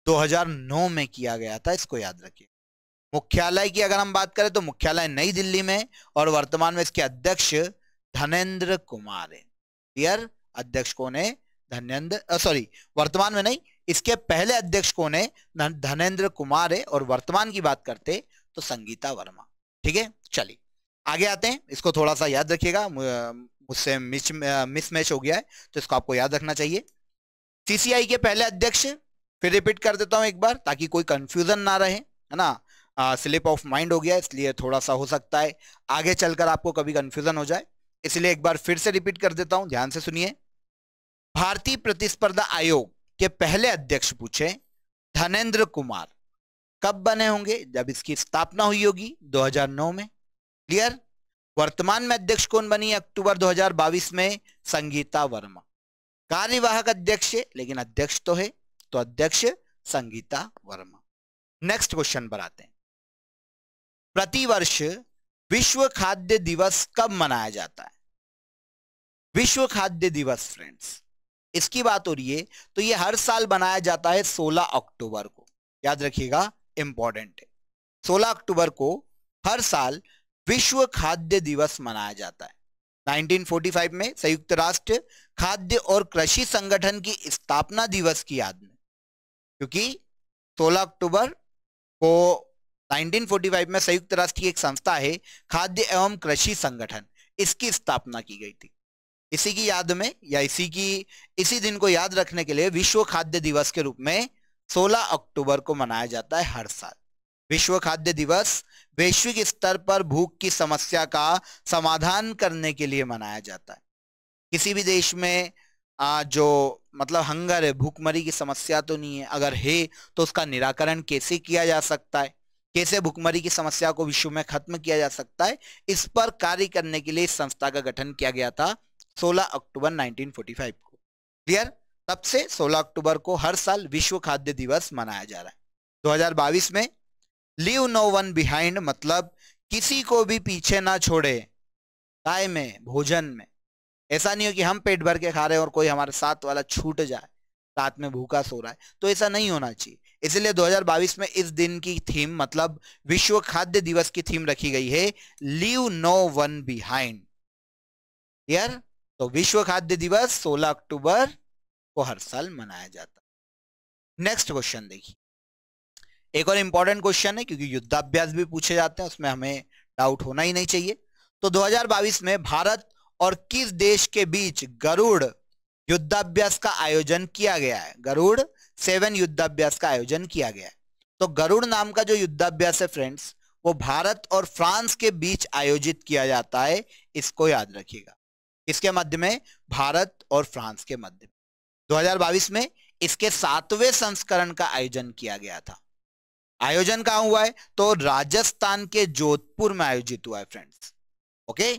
2009 में किया गया था इसको याद रखिए मुख्यालय की अगर हम बात करें तो मुख्यालय नई दिल्ली में और वर्तमान में इसके अध्यक्ष धनेन्द्र कुमार है क्लियर अध्यक्ष कौन है धनेन्द्र सॉरी वर्तमान में नहीं इसके पहले अध्यक्ष कौन है धनेन्द्र कुमार है और वर्तमान की बात करते तो संगीता वर्मा ठीक है चलिए आगे आते हैं इसको थोड़ा सा याद रखिएगा मुझसे मिस मिसमैच हो गया है तो इसको आपको याद रखना चाहिए सीसीआई के पहले अध्यक्ष फिर रिपीट कर देता हूं एक बार ताकि कोई कंफ्यूजन ना रहे है ना स्लिप ऑफ माइंड हो गया इसलिए थोड़ा सा हो सकता है आगे चलकर आपको कभी कंफ्यूजन हो जाए इसलिए एक बार फिर से रिपीट कर देता हूं ध्यान से सुनिए भारतीय प्रतिस्पर्धा आयोग के पहले अध्यक्ष पूछे धनेन्द्र कुमार कब बने होंगे जब इसकी स्थापना हुई होगी 2009 में क्लियर वर्तमान में अध्यक्ष कौन बनी अक्टूबर 2022 में संगीता वर्मा कार्यवाहक अध्यक्ष लेकिन अध्यक्ष तो है तो अध्यक्ष संगीता वर्मा नेक्स्ट क्वेश्चन पर आते हैं प्रतिवर्ष विश्व खाद्य दिवस कब मनाया जाता है विश्व खाद्य दिवस फ्रेंड्स इसकी बात हो रही है तो ये हर साल मनाया जाता है 16 अक्टूबर को याद रखिएगा इंपॉर्टेंट है 16 अक्टूबर को हर साल विश्व खाद्य दिवस मनाया जाता है 1945 में संयुक्त राष्ट्र खाद्य और कृषि संगठन की स्थापना दिवस की याद में क्योंकि 16 अक्टूबर को 1945 में संयुक्त राष्ट्र की एक संस्था है खाद्य एवं कृषि संगठन इसकी स्थापना की गई थी इसी की याद में या इसी की इसी दिन को याद रखने के लिए विश्व खाद्य दिवस के रूप में 16 अक्टूबर को मनाया जाता है हर साल विश्व खाद्य दिवस वैश्विक स्तर पर भूख की समस्या का समाधान करने के लिए मनाया जाता है किसी भी देश में आ, जो मतलब हंगर है भूखमरी की समस्या तो नहीं है अगर है तो उसका निराकरण कैसे किया जा सकता है कैसे भुखमरी की समस्या को विश्व में खत्म किया जा सकता है इस पर कार्य करने के लिए इस संस्था का गठन किया गया था 16 अक्टूबर 1945 को क्लियर तब से 16 अक्टूबर को हर साल विश्व खाद्य दिवस मनाया जा रहा है 2022 में लीव नो वन बिहाइंड मतलब किसी को भी पीछे ना छोड़े काय में भोजन में ऐसा नहीं हो कि हम पेट भर के खा रहे हैं और कोई हमारे साथ वाला छूट जाए रात में भूखा सो रहा है तो ऐसा नहीं होना चाहिए इसलिए 2022 में इस दिन की थीम मतलब विश्व खाद्य दिवस की थीम रखी गई है leave no one behind clear तो विश्व खाद्य दिवस 16 अक्टूबर को हर साल मनाया जाता नेक्स्ट क्वेश्चन देखिए एक और इंपॉर्टेंट क्वेश्चन है क्योंकि युद्धाभ्यास भी पूछे जाते हैं उसमें हमें डाउट होना ही नहीं चाहिए तो 2022 में भारत और किस देश के बीच गरुड़ युद्धाभ्यास का आयोजन किया गया है गरुड़ सेवन युद्धाभ्यास का आयोजन किया गया तो गरुड़ नाम का जो युद्धाभ्यास है फ्रेंड्स वो भारत और फ्रांस के बीच आयोजित किया जाता है इसको याद रखिएगा इसके मध्य में भारत और फ्रांस के मध्य में 2022 में इसके सातवें संस्करण का आयोजन किया गया था आयोजन कहा हुआ है तो राजस्थान के जोधपुर में आयोजित हुआ है फ्रेंड्स ओके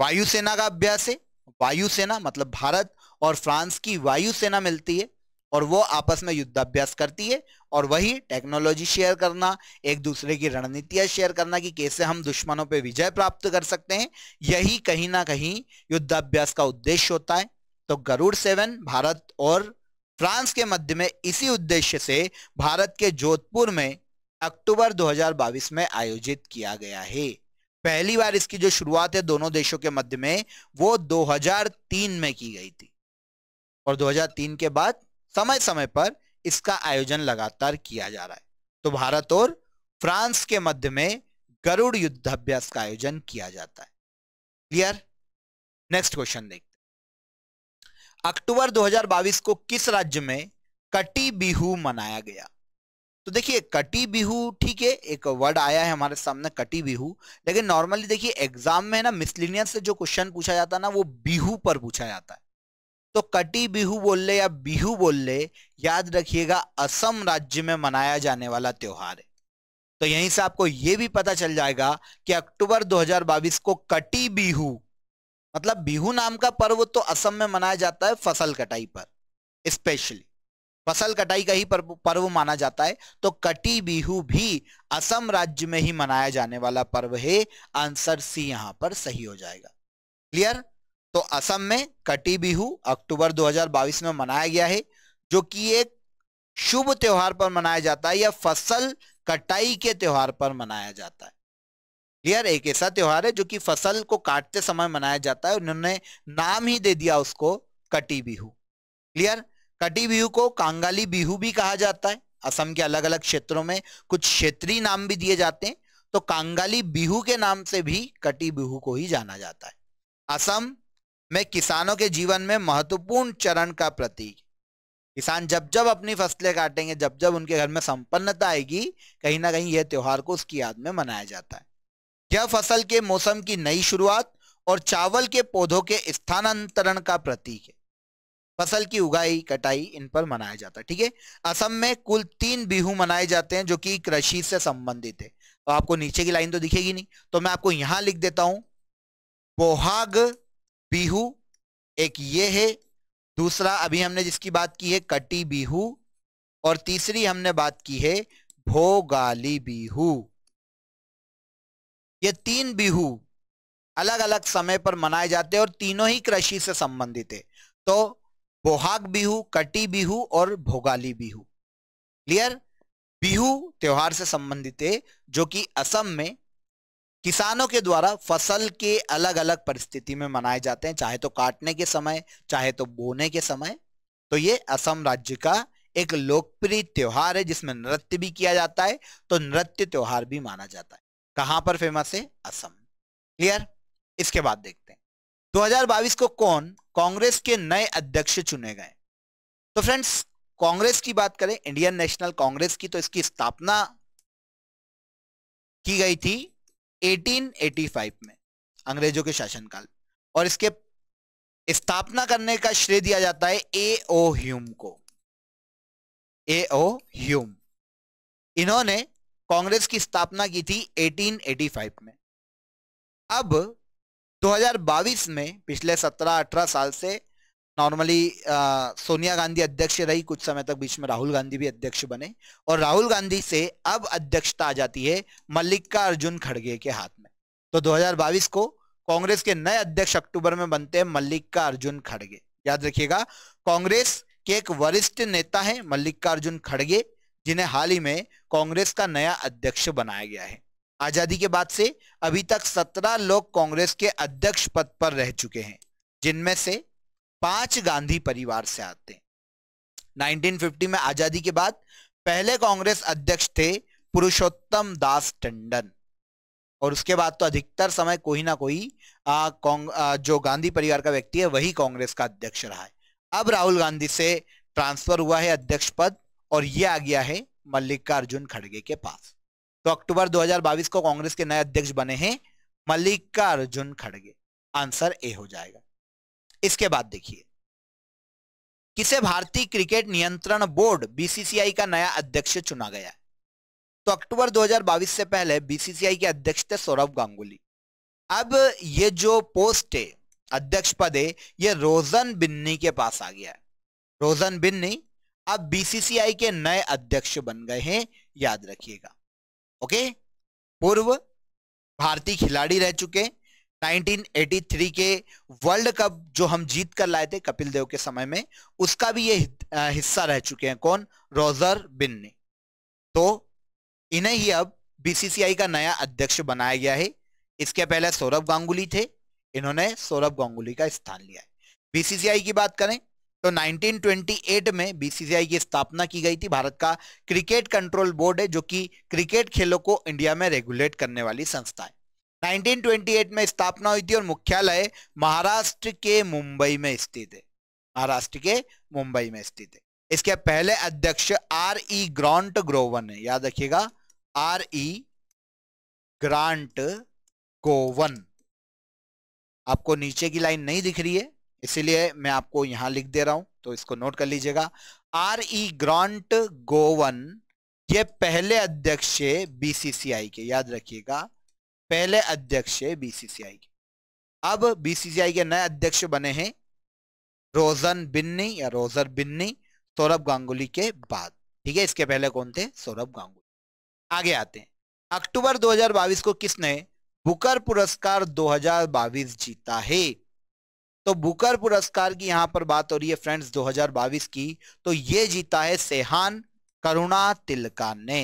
वायुसेना का अभ्यास है वायुसेना मतलब भारत और फ्रांस की वायुसेना मिलती है और वो आपस में युद्धाभ्यास करती है और वही टेक्नोलॉजी शेयर करना एक दूसरे की रणनीतियां शेयर करना कि कैसे हम दुश्मनों पर विजय प्राप्त कर सकते हैं यही कहीं ना कहीं युद्धाभ्यास का उद्देश्य होता है तो गरुड़ सेवन भारत और फ्रांस के मध्य में इसी उद्देश्य से भारत के जोधपुर में अक्टूबर 2022 में आयोजित किया गया है पहली बार इसकी जो शुरुआत है दोनों देशों के मध्य में वो 2003 में की गई थी और 2003 के बाद समय समय पर इसका आयोजन लगातार किया जा रहा है तो भारत और फ्रांस के मध्य में गरुड़ युद्धाभ्यास का आयोजन किया जाता है क्लियर नेक्स्ट क्वेश्चन देखते अक्टूबर 2022 को किस राज्य में कटी बिहू मनाया गया तो देखिए कटी बिहू ठीक है एक वर्ड आया है हमारे सामने कटी बिहू लेकिन नॉर्मली देखिए एग्जाम में ना मिसलिनियस से जो क्वेश्चन पूछा जाता है ना वो बिहू पर पूछा जाता है तो कटी बिहू बोल ले या बिहू बोल ले याद रखिएगा असम राज्य में मनाया जाने वाला त्योहार है तो यहीं से आपको यह भी पता चल जाएगा कि अक्टूबर 2022 को कटी बिहू मतलब बिहू नाम का पर्व तो असम में मनाया जाता है फसल कटाई पर स्पेशली फसल कटाई का ही पर्व माना जाता है तो कटी बिहू भी असम राज्य में ही मनाया जाने वाला पर्व है आंसर सी यहां पर सही हो जाएगा क्लियर तो असम में कटी बिहू अक्टूबर 2022 में मनाया गया है जो कि एक शुभ त्योहार पर मनाया जाता है या फसल कटाई के त्योहार पर मनाया जाता है क्लियर एक ऐसा त्योहार है जो कि फसल को काटते समय मनाया जाता है उन्होंने नाम ही दे दिया उसको कटी बिहू क्लियर कटी बिहू को कांगाली बिहू भी कहा जाता है असम के अलग अलग क्षेत्रों में कुछ क्षेत्रीय नाम भी दिए जाते हैं तो कांगाली बिहू के नाम से भी कटी बिहू को ही जाना जाता है असम में किसानों के जीवन में महत्वपूर्ण चरण का प्रतीक किसान जब जब अपनी फसलें काटेंगे जब जब उनके घर में संपन्नता आएगी कहीं ना कहीं यह त्योहार को उसकी याद में मनाया जाता है यह फसल के मौसम की नई शुरुआत और चावल के पौधों के स्थानांतरण का प्रतीक है फसल की उगाई कटाई इन पर मनाया जाता है ठीक है असम में कुल तीन बिहू मनाए जाते हैं जो कि कृषि से संबंधित है तो आपको नीचे की लाइन तो दिखेगी नहीं तो मैं आपको यहां लिख देता हूं बोहाग बीहू एक ये है दूसरा अभी हमने जिसकी बात की है कटी बीहू और तीसरी हमने बात की है भोगाली बीहू ये तीन बिहू अलग अलग समय पर मनाए जाते हैं और तीनों ही कृषि से संबंधित है तो बोहाग बिहू कटी बिहू और भोगाली बिहू क्लियर बिहू त्योहार से संबंधित है जो कि असम में किसानों के द्वारा फसल के अलग अलग परिस्थिति में मनाए जाते हैं चाहे तो काटने के समय चाहे तो बोने के समय तो ये असम राज्य का एक लोकप्रिय त्योहार है जिसमें नृत्य भी किया जाता है तो नृत्य त्योहार भी माना जाता है कहां पर फेमस है असम क्लियर इसके बाद देखते हैं 2022 को कौन कांग्रेस के नए अध्यक्ष चुने गए तो फ्रेंड्स कांग्रेस की बात करें इंडियन नेशनल कांग्रेस की तो इसकी स्थापना की गई थी 1885 में अंग्रेजों के शासनकाल और इसके स्थापना करने का श्रेय दिया जाता है ए ओ ह्यूम को ए ओ ह्यूम इन्होंने कांग्रेस की स्थापना की थी 1885 में अब 2022 में पिछले 17-18 साल से नॉर्मली सोनिया गांधी अध्यक्ष रही कुछ समय तक बीच में राहुल गांधी भी अध्यक्ष बने और राहुल गांधी से अब अध्यक्षता आ जाती है मल्लिका अर्जुन खड़गे के हाथ में तो 2022 को कांग्रेस के नए अध्यक्ष अक्टूबर में बनते हैं मल्लिका अर्जुन खड़गे याद रखिएगा कांग्रेस के एक वरिष्ठ नेता है मल्लिका अर्जुन खड़गे जिन्हें हाल ही में कांग्रेस का नया अध्यक्ष बनाया गया है आजादी के बाद से अभी तक सत्रह लोग कांग्रेस के अध्यक्ष पद पर रह चुके हैं जिनमें से पांच गांधी परिवार से आते हैं 1950 में आजादी के बाद पहले कांग्रेस अध्यक्ष थे पुरुषोत्तम दास टंडन और उसके बाद तो अधिकतर समय कोई ना कोई आ, आ, जो गांधी परिवार का व्यक्ति है वही कांग्रेस का अध्यक्ष रहा है अब राहुल गांधी से ट्रांसफर हुआ है अध्यक्ष पद और ये आ गया है मल्लिकार्जुन खड़गे के पास तो अक्टूबर 2022 को कांग्रेस के नए अध्यक्ष बने हैं मल्लिकार्जुन खड़गे आंसर ए हो जाएगा इसके बाद देखिए किसे भारतीय क्रिकेट नियंत्रण बोर्ड बीसीसीआई का नया अध्यक्ष चुना गया है तो अक्टूबर 2022 से पहले बीसीसीआई के अध्यक्ष थे सौरभ गांगुली अब ये जो पोस्ट है अध्यक्ष पद है ये रोजन बिन्नी के पास आ गया है रोजन बिन्नी अब बीसीसीआई के नए अध्यक्ष बन गए हैं याद रखिएगा ओके पूर्व भारतीय खिलाड़ी रह चुके 1983 के वर्ल्ड कप जो हम जीत कर लाए थे कपिल देव के समय में उसका भी ये हिस्सा रह चुके हैं कौन रोजर ने तो इन्हें ही अब बीसीसीआई का नया अध्यक्ष बनाया गया है इसके पहले सौरभ गांगुली थे इन्होंने सौरभ गांगुली का स्थान लिया है बीसीसीआई की बात करें तो 1928 में बीसीसीआई की स्थापना की गई थी भारत का क्रिकेट कंट्रोल बोर्ड है जो कि क्रिकेट खेलों को इंडिया में रेगुलेट करने वाली संस्था है 1928 में स्थापना हुई थी और मुख्यालय महाराष्ट्र के मुंबई में स्थित है महाराष्ट्र के मुंबई में स्थित है इसके पहले अध्यक्ष आर ई ग्रांट ग्रोवन है याद रखिएगा आर ई ग्रांट गोवन आपको नीचे की लाइन नहीं दिख रही है इसलिए मैं आपको यहां लिख दे रहा हूं तो इसको नोट कर लीजिएगा आर ई ग्रांट गोवन ये पहले अध्यक्ष बीसीसीआई के याद रखिएगा पहले अध्यक्ष है बीसीसीआई के अब बीसीसीआई के नए अध्यक्ष बने हैं रोजन बिन्नी या रोजर बिन्नी सौरभ गांगुली के बाद ठीक है इसके पहले कौन थे सौरभ गांगुली आगे आते हैं अक्टूबर 2022 को किसने बुकर पुरस्कार 2022 जीता है तो बुकर पुरस्कार की यहां पर बात हो रही है फ्रेंड्स 2022 की तो ये जीता है सेहान करुणा तिलका ने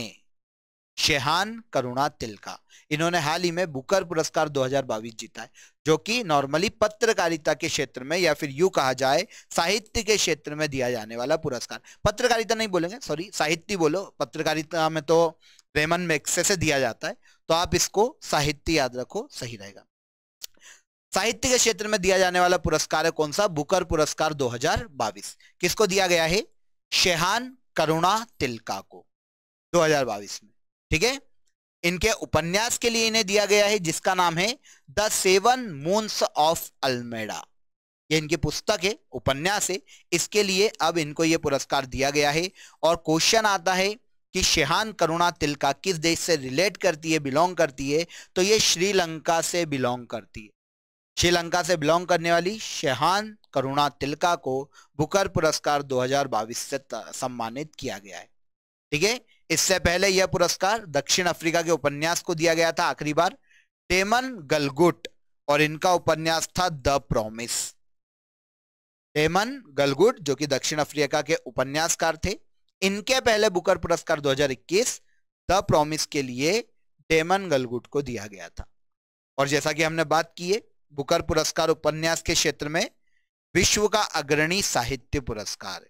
शेहान करुणा तिलका इन्होंने हाल ही में बुकर पुरस्कार 2022 जीता है जो कि नॉर्मली पत्रकारिता के क्षेत्र में या फिर यू कहा जाए साहित्य के क्षेत्र में दिया जाने वाला पुरस्कार पत्रकारिता नहीं बोलेंगे सॉरी साहित्य बोलो पत्रकारिता में तो रेमन मैक्से से दिया जाता है तो आप इसको साहित्य याद रखो सही रहेगा साहित्य के क्षेत्र में दिया जाने वाला पुरस्कार है कौन सा बुकर पुरस्कार दो किसको दिया गया है शेहान करुणा तिलका को दो में ठीक है इनके उपन्यास के लिए इन्हें दिया गया है जिसका नाम है the seven moons of Almeida ये इनकी पुस्तक है उपन्यास है इसके लिए अब इनको ये पुरस्कार दिया गया है और क्वेश्चन आता है कि शेहान करुणा तिलका किस देश से रिलेट करती है बिलोंग करती है तो ये श्रीलंका से बिलोंग करती है श्रीलंका से बिलोंग करने वाली शेहान करुणा तिलका को बुकर पुरस्कार 2022 से सम्मानित किया गया है ठीक है इससे पहले यह पुरस्कार दक्षिण अफ्रीका के उपन्यास को दिया गया था आखिरी बार टेमन गलगुट और इनका उपन्यास था द प्रोमिस टेमन गलगुट जो कि दक्षिण अफ्रीका के उपन्यासकार थे इनके पहले बुकर पुरस्कार 2021 द प्रोमिस के लिए टेमन गलगुट को दिया गया था और जैसा कि हमने बात की है बुकर पुरस्कार उपन्यास के क्षेत्र में विश्व का अग्रणी साहित्य पुरस्कार है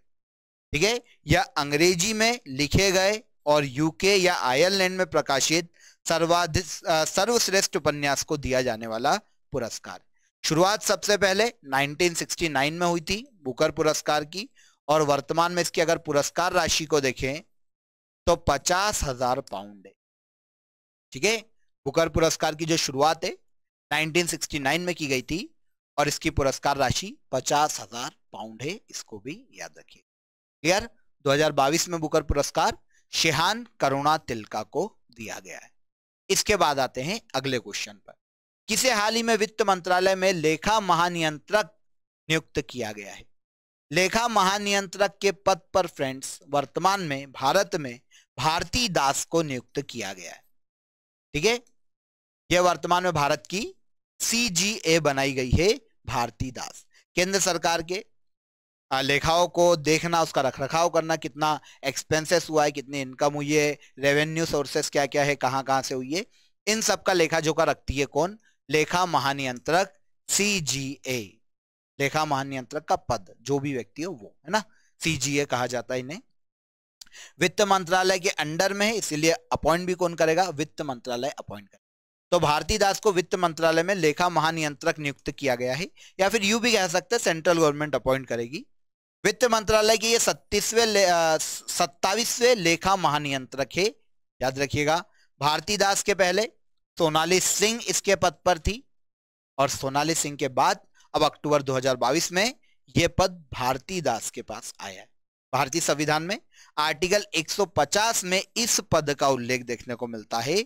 ठीक है यह अंग्रेजी में लिखे गए और यूके या आयरलैंड में प्रकाशित सर्वाधिक सर्वश्रेष्ठ उपन्यास को दिया जाने वाला पुरस्कार शुरुआत सबसे पहले 1969 में हुई थी बुकर पुरस्कार की और वर्तमान में इसकी अगर पुरस्कार राशि को देखें तो पचास हजार पाउंड है ठीक है बुकर पुरस्कार की जो शुरुआत है 1969 में की गई थी और इसकी पुरस्कार राशि पचास हजार पाउंड है इसको भी याद रखिए क्लियर 2022 में बुकर पुरस्कार शिहान करुणा तिलका को दिया गया है इसके बाद आते हैं अगले क्वेश्चन पर किसे हाल ही में वित्त मंत्रालय में लेखा महानियंत्रक नियुक्त किया गया है लेखा महानियंत्रक के पद पर फ्रेंड्स वर्तमान में भारत में भारती दास को नियुक्त किया गया है ठीक है यह वर्तमान में भारत की सी बनाई गई है भारती दास केंद्र सरकार के लेखाओं को देखना उसका रख रखाव करना कितना एक्सपेंसेस हुआ है कितनी इनकम हुई है रेवेन्यू सोर्सेस क्या क्या है कहाँ कहाँ से हुई है इन सब का लेखा जोखा रखती है कौन लेखा महानियंत्रक सी जी ए लेखा महानियंत्रक का पद जो भी व्यक्ति हो वो है ना सी जी ए कहा जाता है इन्हें वित्त मंत्रालय के अंडर में है इसीलिए अपॉइंट भी कौन करेगा वित्त मंत्रालय अपॉइंट करेगा तो भारती दास को वित्त मंत्रालय में लेखा महानियंत्रक नियुक्त किया गया है या फिर यू भी कह सकते हैं सेंट्रल गवर्नमेंट अपॉइंट करेगी वित्त मंत्रालय की ये सत्तीसवे ले, लेखा महानियंत्रक है याद रखिएगा भारती दास के पहले सोनाली सिंह इसके पद पर थी और सोनाली सिंह के बाद अब अक्टूबर 2022 में यह पद भारती दास के पास आया है भारतीय संविधान में आर्टिकल 150 में इस पद का उल्लेख देखने को मिलता है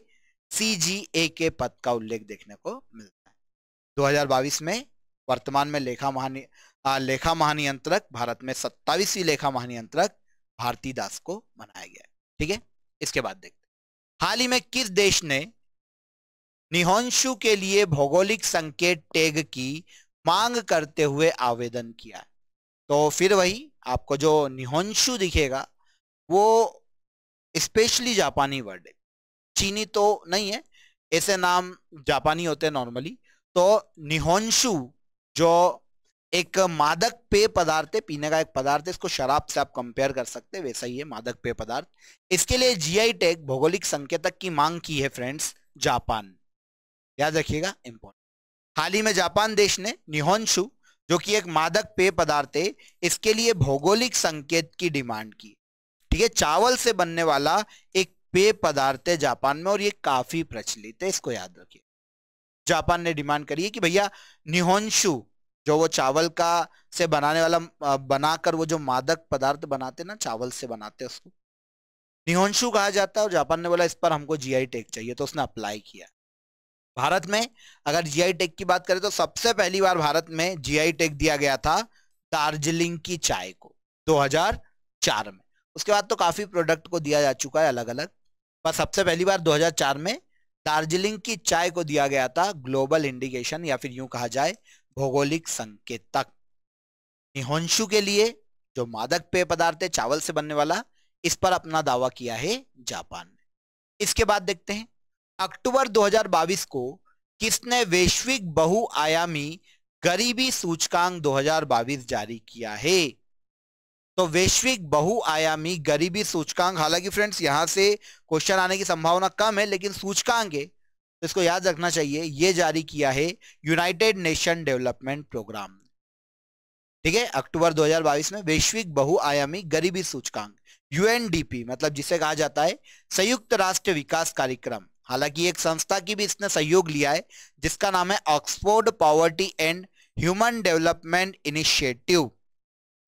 सीजीए के पद का उल्लेख देखने को मिलता है 2022 में वर्तमान में लेखा महानि लेखा महानियंत्रक भारत में सत्तावीसवीं लेखा महानियंत्रक भारती दास को मनाया गया ठीक है इसके बाद देखते हाल ही में किस देश ने निहोंशु के लिए भौगोलिक संकेत टैग की मांग करते हुए आवेदन किया तो फिर वही आपको जो निहोंशु दिखेगा वो स्पेशली जापानी वर्ड है चीनी तो नहीं है ऐसे नाम जापानी होते हैं नॉर्मली तो निहोंशु जो एक मादक पेय पदार्थ है पीने का एक पदार्थ है इसको शराब से आप कंपेयर कर सकते हैं वैसा ही है मादक पेय पदार्थ इसके लिए जीआई टैग भौगोलिक संकेतक की मांग की है फ्रेंड्स जापान याद रखिएगा इम्पोर्टेंट हाल ही में जापान देश ने निहोंशु जो कि एक मादक पेय पदार्थ है इसके लिए भौगोलिक संकेत की डिमांड की ठीक है चावल से बनने वाला एक पेय पदार्थ है जापान में और ये काफी प्रचलित है इसको याद रखिए जापान ने डिमांड करी है कि भैया निहोंशु जो वो चावल का से बनाने वाला बनाकर वो जो मादक पदार्थ बनाते ना चावल से बनाते उसको निहोंशु कहा जाता है और जापान ने बोला इस पर हमको जीआई टेक चाहिए तो उसने अप्लाई किया भारत में अगर जीआई टेक की बात करें तो सबसे पहली बार भारत में जीआई टेक दिया गया था दार्जिलिंग की चाय को 2004 में उसके बाद तो काफी प्रोडक्ट को दिया जा चुका है अलग अलग पर सबसे पहली बार 2004 में दार्जिलिंग की चाय को दिया गया था ग्लोबल इंडिकेशन या फिर यूं कहा जाए भौगोलिक संकेतक निहोंशु के लिए जो मादक पेय पदार्थ है चावल से बनने वाला इस पर अपना दावा किया है जापान ने इसके बाद देखते हैं अक्टूबर 2022 को किसने वैश्विक बहुआयामी गरीबी सूचकांक 2022 जारी किया है तो वैश्विक बहुआयामी गरीबी सूचकांक हालांकि फ्रेंड्स यहां से क्वेश्चन आने की संभावना कम है लेकिन सूचकांक है तो इसको याद रखना चाहिए ये जारी किया है यूनाइटेड नेशन डेवलपमेंट प्रोग्राम ठीक है अक्टूबर 2022 में वैश्विक बहुआयामी गरीबी सूचकांक यूएनडीपी मतलब जिसे कहा जाता है संयुक्त राष्ट्र विकास कार्यक्रम हालांकि एक संस्था की भी इसने सहयोग लिया है जिसका नाम है Oxford poverty and human development initiative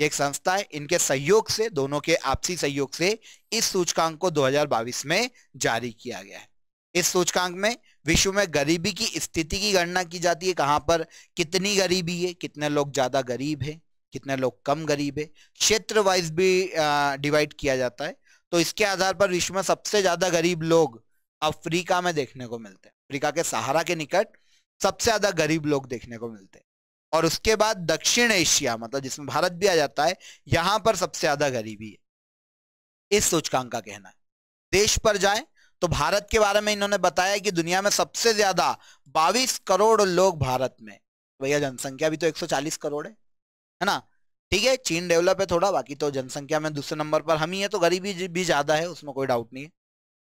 एक संस्था है इनके सहयोग से दोनों के आपसी सहयोग से इस सूचकांक को 2022 में जारी किया गया है इस सूचकांक में विश्व में गरीबी की स्थिति की गणना की जाती है कहाँ पर कितनी गरीबी है कितने लोग ज़्यादा गरीब है कितने लोग कम गरीब है क्षेत्र वाइज भी डिवाइड किया जाता है तो इसके आधार पर विश्व में सबसे ज़्यादा गरीब लोग अफ्रीका में देखने को मिलते हैं अफ्रीका के सहारा के निकट सबसे ज़्यादा गरीब लोग देखने को मिलते हैं और उसके बाद दक्षिण एशिया मतलब जिसमें भारत भी आ जाता है यहाँ पर सबसे ज़्यादा गरीबी है इस सूचकांक का कहना है देश पर जाए तो भारत के बारे में इन्होंने बताया कि दुनिया में सबसे ज्यादा 22 करोड़ लोग भारत में भैया जनसंख्या भी तो 140 करोड़ है है ना ठीक है चीन डेवलप है थोड़ा बाकी तो जनसंख्या में दूसरे नंबर पर हम ही है तो गरीबी भी ज्यादा है उसमें कोई डाउट नहीं है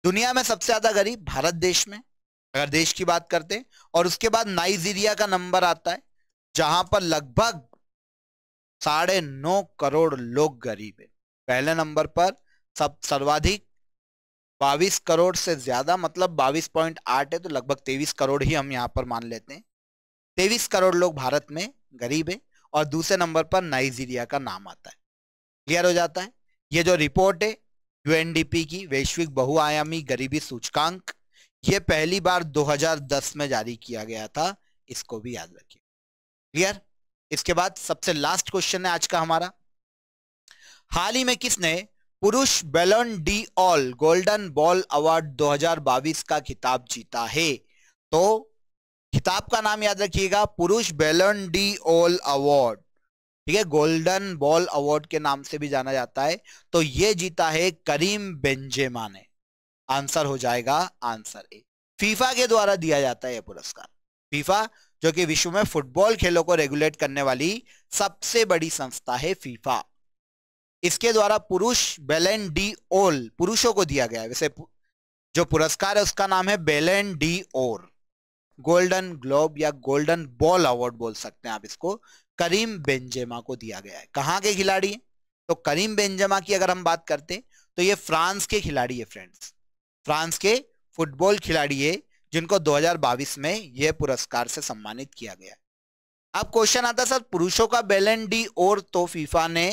दुनिया में सबसे ज्यादा गरीब भारत देश में अगर देश की बात करते और उसके बाद नाइजीरिया का नंबर आता है जहां पर लगभग साढ़े नौ करोड़ लोग गरीब है पहले नंबर पर सब सर्वाधिक बाईस करोड़ से ज्यादा मतलब बाईस पॉइंट आठ है तो लगभग तेईस करोड़ ही हम यहाँ पर मान लेते हैं तेईस करोड़ लोग भारत में गरीब है और दूसरे नंबर पर नाइजीरिया का नाम आता है क्लियर हो जाता है ये जो रिपोर्ट है यूएनडीपी की वैश्विक बहुआयामी गरीबी सूचकांक ये पहली बार 2010 में जारी किया गया था इसको भी याद रखिए क्लियर इसके बाद सबसे लास्ट क्वेश्चन है आज का हमारा हाल ही में किसने पुरुष Ballon d'Or golden ball award 2022 का खिताब जीता है तो खिताब का नाम याद रखिएगा पुरुष बेलन डी ऑल अवार्ड ठीक है गोल्डन बॉल अवार्ड के नाम से भी जाना जाता है तो ये जीता है करीम बेंजेमा ने आंसर हो जाएगा आंसर ए फीफा के द्वारा दिया जाता है यह पुरस्कार फीफा जो कि विश्व में फुटबॉल खेलों को रेगुलेट करने वाली सबसे बड़ी संस्था है फीफा इसके द्वारा पुरुष बेलेन डी ओल पुरुषों को दिया गया है वैसे जो पुरस्कार है उसका नाम है Ballon d'Or golden globe या गोल्डन बॉल अवार्ड बोल सकते हैं आप इसको करीम बेंजेमा को दिया गया है कहाँ के खिलाड़ी तो करीम बेंजेमा की अगर हम बात करते तो ये फ्रांस के खिलाड़ी है फ्रेंड्स फ्रांस के फुटबॉल खिलाड़ी है जिनको 2022 में यह पुरस्कार से सम्मानित किया गया अब क्वेश्चन आता सर पुरुषों का बेलन डी और तो फीफा ने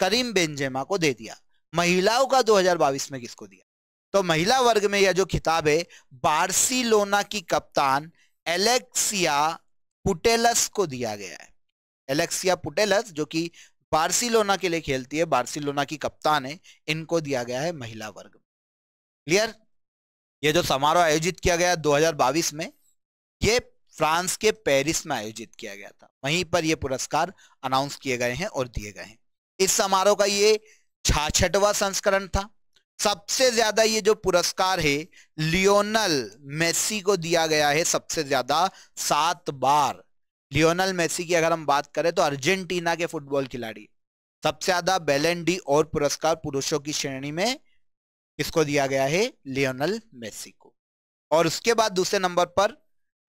करीम बेंजेमा को दे दिया महिलाओं का 2022 में किसको दिया तो महिला वर्ग में यह जो खिताब है बार्सिलोना की कप्तान एलेक्सिया पुटेलस को दिया गया है एलेक्सिया पुटेलस जो कि बार्सिलोना के लिए खेलती है बार्सिलोना की कप्तान है इनको दिया गया है महिला वर्ग में क्लियर यह जो समारोह आयोजित किया गया 2022 में ये फ्रांस के पेरिस में आयोजित किया गया था वहीं पर यह पुरस्कार अनाउंस किए गए हैं और दिए गए हैं इस समारोह का ये छाछठवा संस्करण था सबसे ज्यादा ये जो पुरस्कार है लियोनल मेसी को दिया गया है सबसे ज्यादा सात बार लियोनल मेसी की अगर हम बात करें तो अर्जेंटीना के फुटबॉल खिलाड़ी सबसे ज्यादा बेलेंडी और पुरस्कार पुरुषों की श्रेणी में किसको दिया गया है लियोनल मेसी को और उसके बाद दूसरे नंबर पर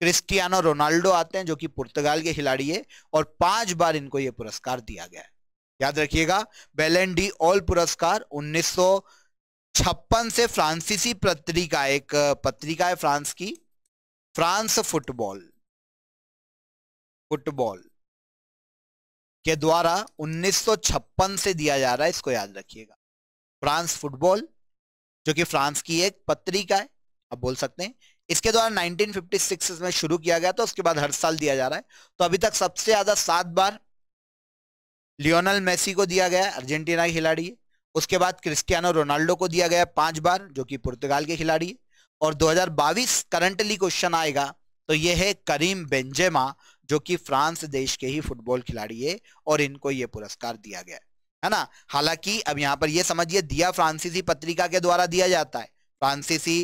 क्रिस्टियानो रोनाल्डो आते हैं जो कि पुर्तगाल के खिलाड़ी है और पांच बार इनको ये पुरस्कार दिया गया है याद रखिएगा बेलन डी ऑल पुरस्कार छप्पन से फ्रांसीसी पत्रिका एक पत्रिका है फ्रांस की फ्रांस फुटबॉल फुटबॉल के द्वारा 1956 से दिया जा रहा है इसको याद रखिएगा फ्रांस फुटबॉल जो कि फ्रांस की एक पत्रिका है आप बोल सकते हैं इसके द्वारा 1956 में शुरू किया गया था उसके बाद हर साल दिया जा रहा है तो अभी तक सबसे ज्यादा सात बार लियोनल मेसी को दिया गया अर्जेंटीना के खिलाड़ी है उसके बाद क्रिस्टियानो रोनाल्डो को दिया गया पांच बार जो कि पुर्तगाल के खिलाड़ी है और 2022 करंटली क्वेश्चन आएगा तो ये है करीम बेंजेमा जो कि फ्रांस देश के ही फुटबॉल खिलाड़ी है और इनको ये पुरस्कार दिया गया है ना हालांकि अब यहाँ पर यह समझिए दिया फ्रांसीसी पत्रिका के द्वारा दिया जाता है फ्रांसीसी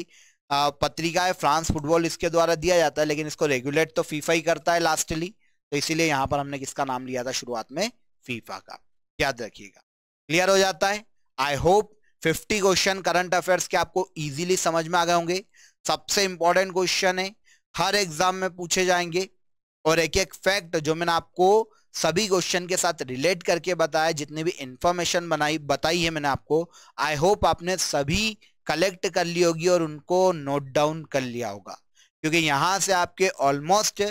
पत्रिका है फ्रांस फुटबॉल इसके द्वारा दिया जाता है लेकिन इसको रेगुलेट तो फीफा ही करता है लास्टली तो इसीलिए यहाँ पर हमने किसका नाम लिया था शुरुआत में फीफा का याद रखिएगा क्लियर हो जाता है I hope 50 question current affairs के आपको इजीली समझ में आ गए होंगे सबसे इंपॉर्टेंट क्वेश्चन है हर एग्जाम में पूछे जाएंगे और एक एक फैक्ट जो मैंने आपको सभी क्वेश्चन के साथ रिलेट करके बताया जितने भी इंफॉर्मेशन बनाई बताई है मैंने आपको आई होप आपने सभी कलेक्ट कर ली होगी और उनको नोट डाउन कर लिया होगा क्योंकि यहां से आपके ऑलमोस्ट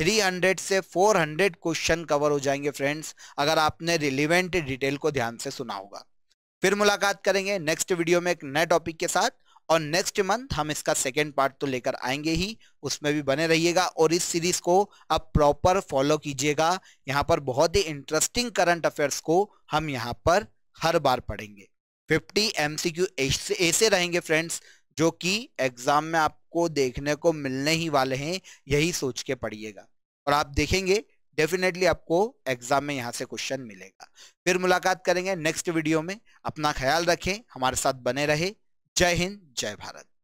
300 से 400 क्वेश्चन कवर हो जाएंगे फ्रेंड्स अगर आपने रिलीवेंट डिटेल को ध्यान से सुना होगा फिर मुलाकात करेंगे नेक्स्ट वीडियो में एक नए टॉपिक के साथ और नेक्स्ट मंथ हम इसका सेकेंड पार्ट तो लेकर आएंगे ही उसमें भी बने रहिएगा और इस सीरीज को आप प्रॉपर फॉलो कीजिएगा यहाँ पर बहुत ही इंटरेस्टिंग करंट अफेयर्स को हम यहाँ पर हर बार पढ़ेंगे 50 क्यू ऐसे रहेंगे फ्रेंड्स जो कि एग्जाम में आपको देखने को मिलने ही वाले हैं यही सोच के पढ़िएगा और आप देखेंगे डेफिनेटली आपको एग्जाम में यहाँ से क्वेश्चन मिलेगा फिर मुलाकात करेंगे नेक्स्ट वीडियो में अपना ख्याल रखें हमारे साथ बने रहे जय हिंद जय भारत